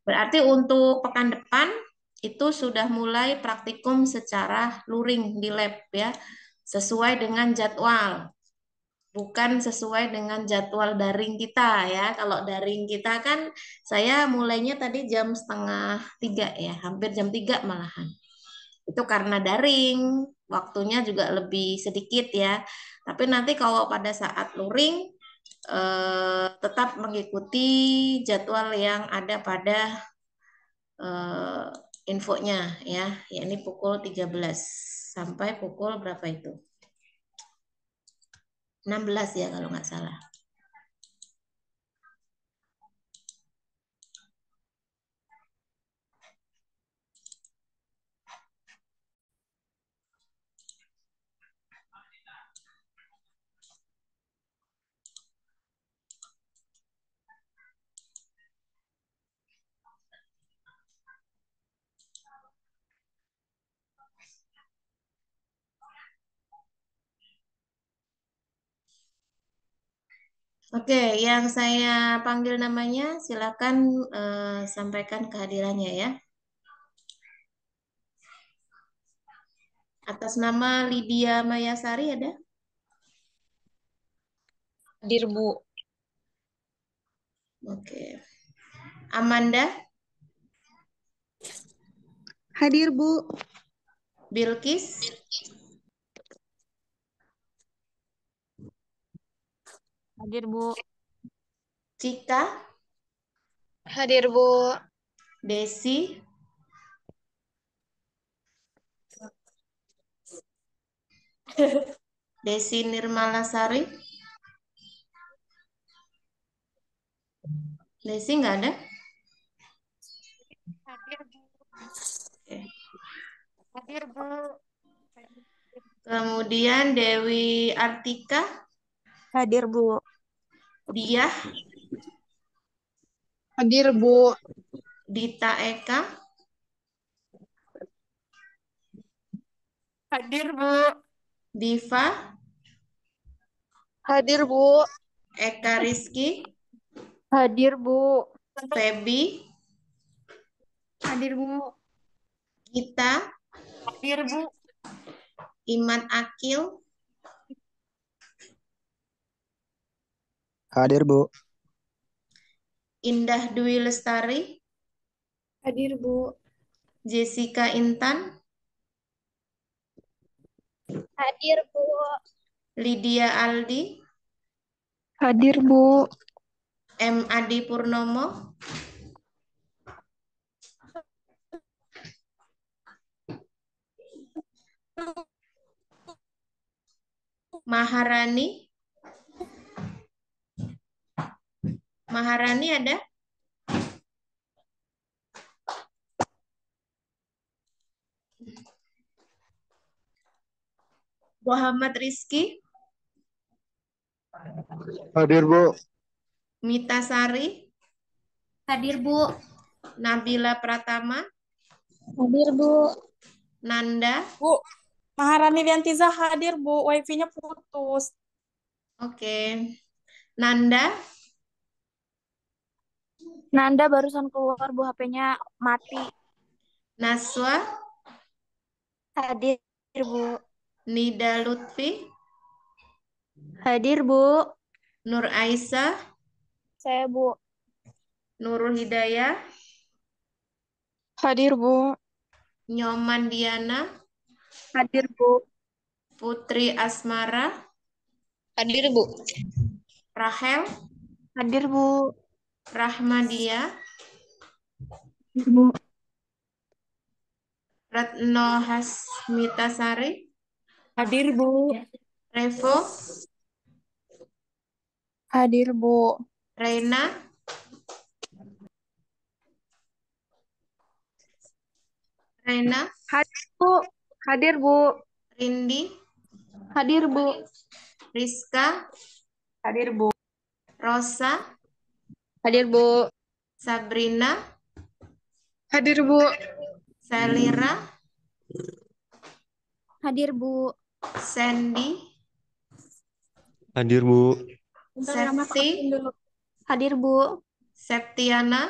Berarti untuk pekan depan itu sudah mulai praktikum secara luring di lab ya sesuai dengan jadwal. Bukan sesuai dengan jadwal daring kita ya. Kalau daring kita kan saya mulainya tadi jam setengah tiga ya, hampir jam tiga malahan. Itu karena daring, waktunya juga lebih sedikit ya. Tapi nanti kalau pada saat luring eh, tetap mengikuti jadwal yang ada pada eh, infonya ya, ini pukul 13 sampai pukul berapa itu? 16 ya kalau nggak salah. Oke, yang saya panggil namanya silakan uh, sampaikan kehadirannya ya. Atas nama Lydia Mayasari ada? Hadir, Bu. Oke. Amanda? Hadir, Bu. Bilkis? Bilkis. Hadir, Bu. Cika? Hadir, Bu. Desi? Desi Nirmalasari? Desi nggak ada? Hadir, Bu. Okay. Hadir, Bu. Kemudian Dewi Artika? Hadir, Bu. Dia Hadir, Bu. Dita Eka. Hadir, Bu. Diva. Hadir, Bu. Eka Rizky. Hadir, Bu. Febi. Hadir, Bu. Gita. Hadir, Bu. Iman Akil. Hadir, Bu. Indah Dwi Lestari. Hadir, Bu. Jessica Intan. Hadir, Bu. Lydia Aldi. Hadir, Bu. M. Adi Purnomo. Maharani. Maharani ada? Muhammad Rizky Hadir, Bu. Mita Sari? Hadir, Bu. Nabila Pratama? Hadir, Bu. Nanda? Bu, Maharani Liantiza hadir, Bu. Wifi-nya putus. Oke. Okay. Nanda? Nanda barusan keluar bu HP-nya mati. Naswa? Hadir bu. Nida Lutfi? Hadir bu. Nur Aisyah? Saya bu. Nurul Hidayah? Hadir bu. Nyoman Diana? Hadir bu. Putri Asmara? Hadir bu. Rahel? Hadir bu. Rahmadia. Ibu. Ratno Hasmitasari. Hadir, Bu. Revo. Hadir, Bu. Reina. Reina. Hadir, Bu. Hadir, Bu. Rindi. Hadir, Bu. Rizka. Hadir, Bu. Rosa. Hadir, Bu. Sabrina. Hadir, Bu. Selira. Hadir, Bu. Sandy. Hadir, Bu. Septi. Hadir, Bu. Septiana.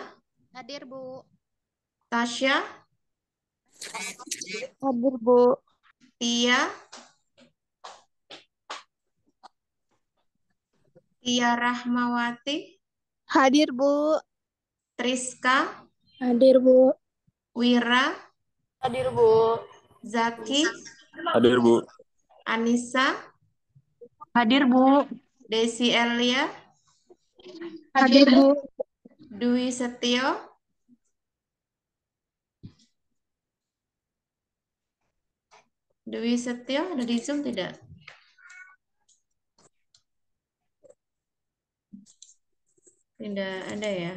Hadir, Bu. Tasya. Hadir, Bu. Tia. Tia Rahmawati. Hadir, Bu. Triska. Hadir, Bu. Wira. Hadir, Bu. Zaki. Hadir, Bu. Anissa. Hadir, Bu. Desi Elia. Hadir, Bu. Dwi Setio. Dwi Setio ada di Zoom tidak? Tidak ada ya.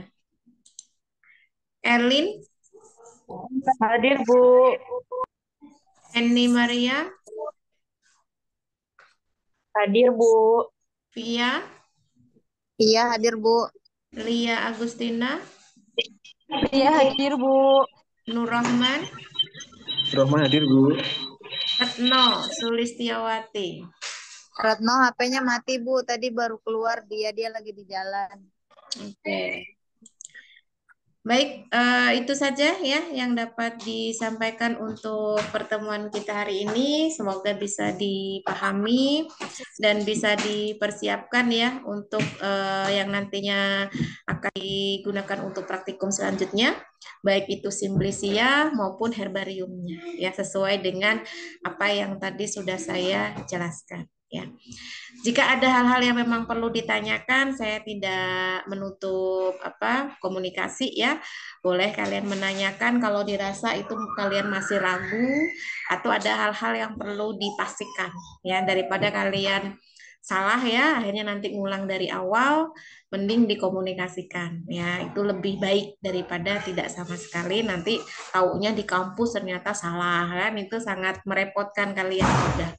Erlin? Hadir, Bu. Eni Maria? Hadir, Bu. Pia? Iya, hadir, Bu. Lia Agustina? Iya, hadir, Bu. Nur Rahman? Rahman hadir, Bu. Retno Sulistiyawati, Retno HP-nya mati, Bu. Tadi baru keluar dia, dia lagi di jalan. Oke. Baik, eh, itu saja ya yang dapat disampaikan untuk pertemuan kita hari ini. Semoga bisa dipahami dan bisa dipersiapkan ya untuk eh, yang nantinya akan digunakan untuk praktikum selanjutnya, baik itu simplisia maupun herbariumnya ya sesuai dengan apa yang tadi sudah saya jelaskan ya. Jika ada hal-hal yang memang perlu ditanyakan, saya tidak menutup apa komunikasi ya. Boleh kalian menanyakan kalau dirasa itu kalian masih ragu atau ada hal-hal yang perlu dipastikan ya daripada kalian salah ya akhirnya nanti ngulang dari awal mending dikomunikasikan ya itu lebih baik daripada tidak sama sekali nanti taunya di kampus ternyata salah kan itu sangat merepotkan kalian udah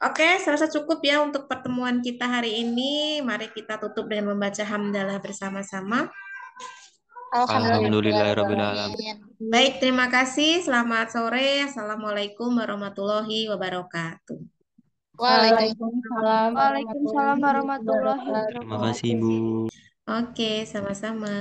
Oke, serasa cukup ya untuk pertemuan kita hari ini. Mari kita tutup dengan membaca hamdalah bersama-sama. Alhamdulillahirrahmanirrahim. Baik, terima kasih. Selamat sore. Assalamualaikum warahmatullahi wabarakatuh. Waalaikumsalam. Waalaikumsalam warahmatullahi wabarakatuh. Terima kasih, Bu. Oke, sama-sama.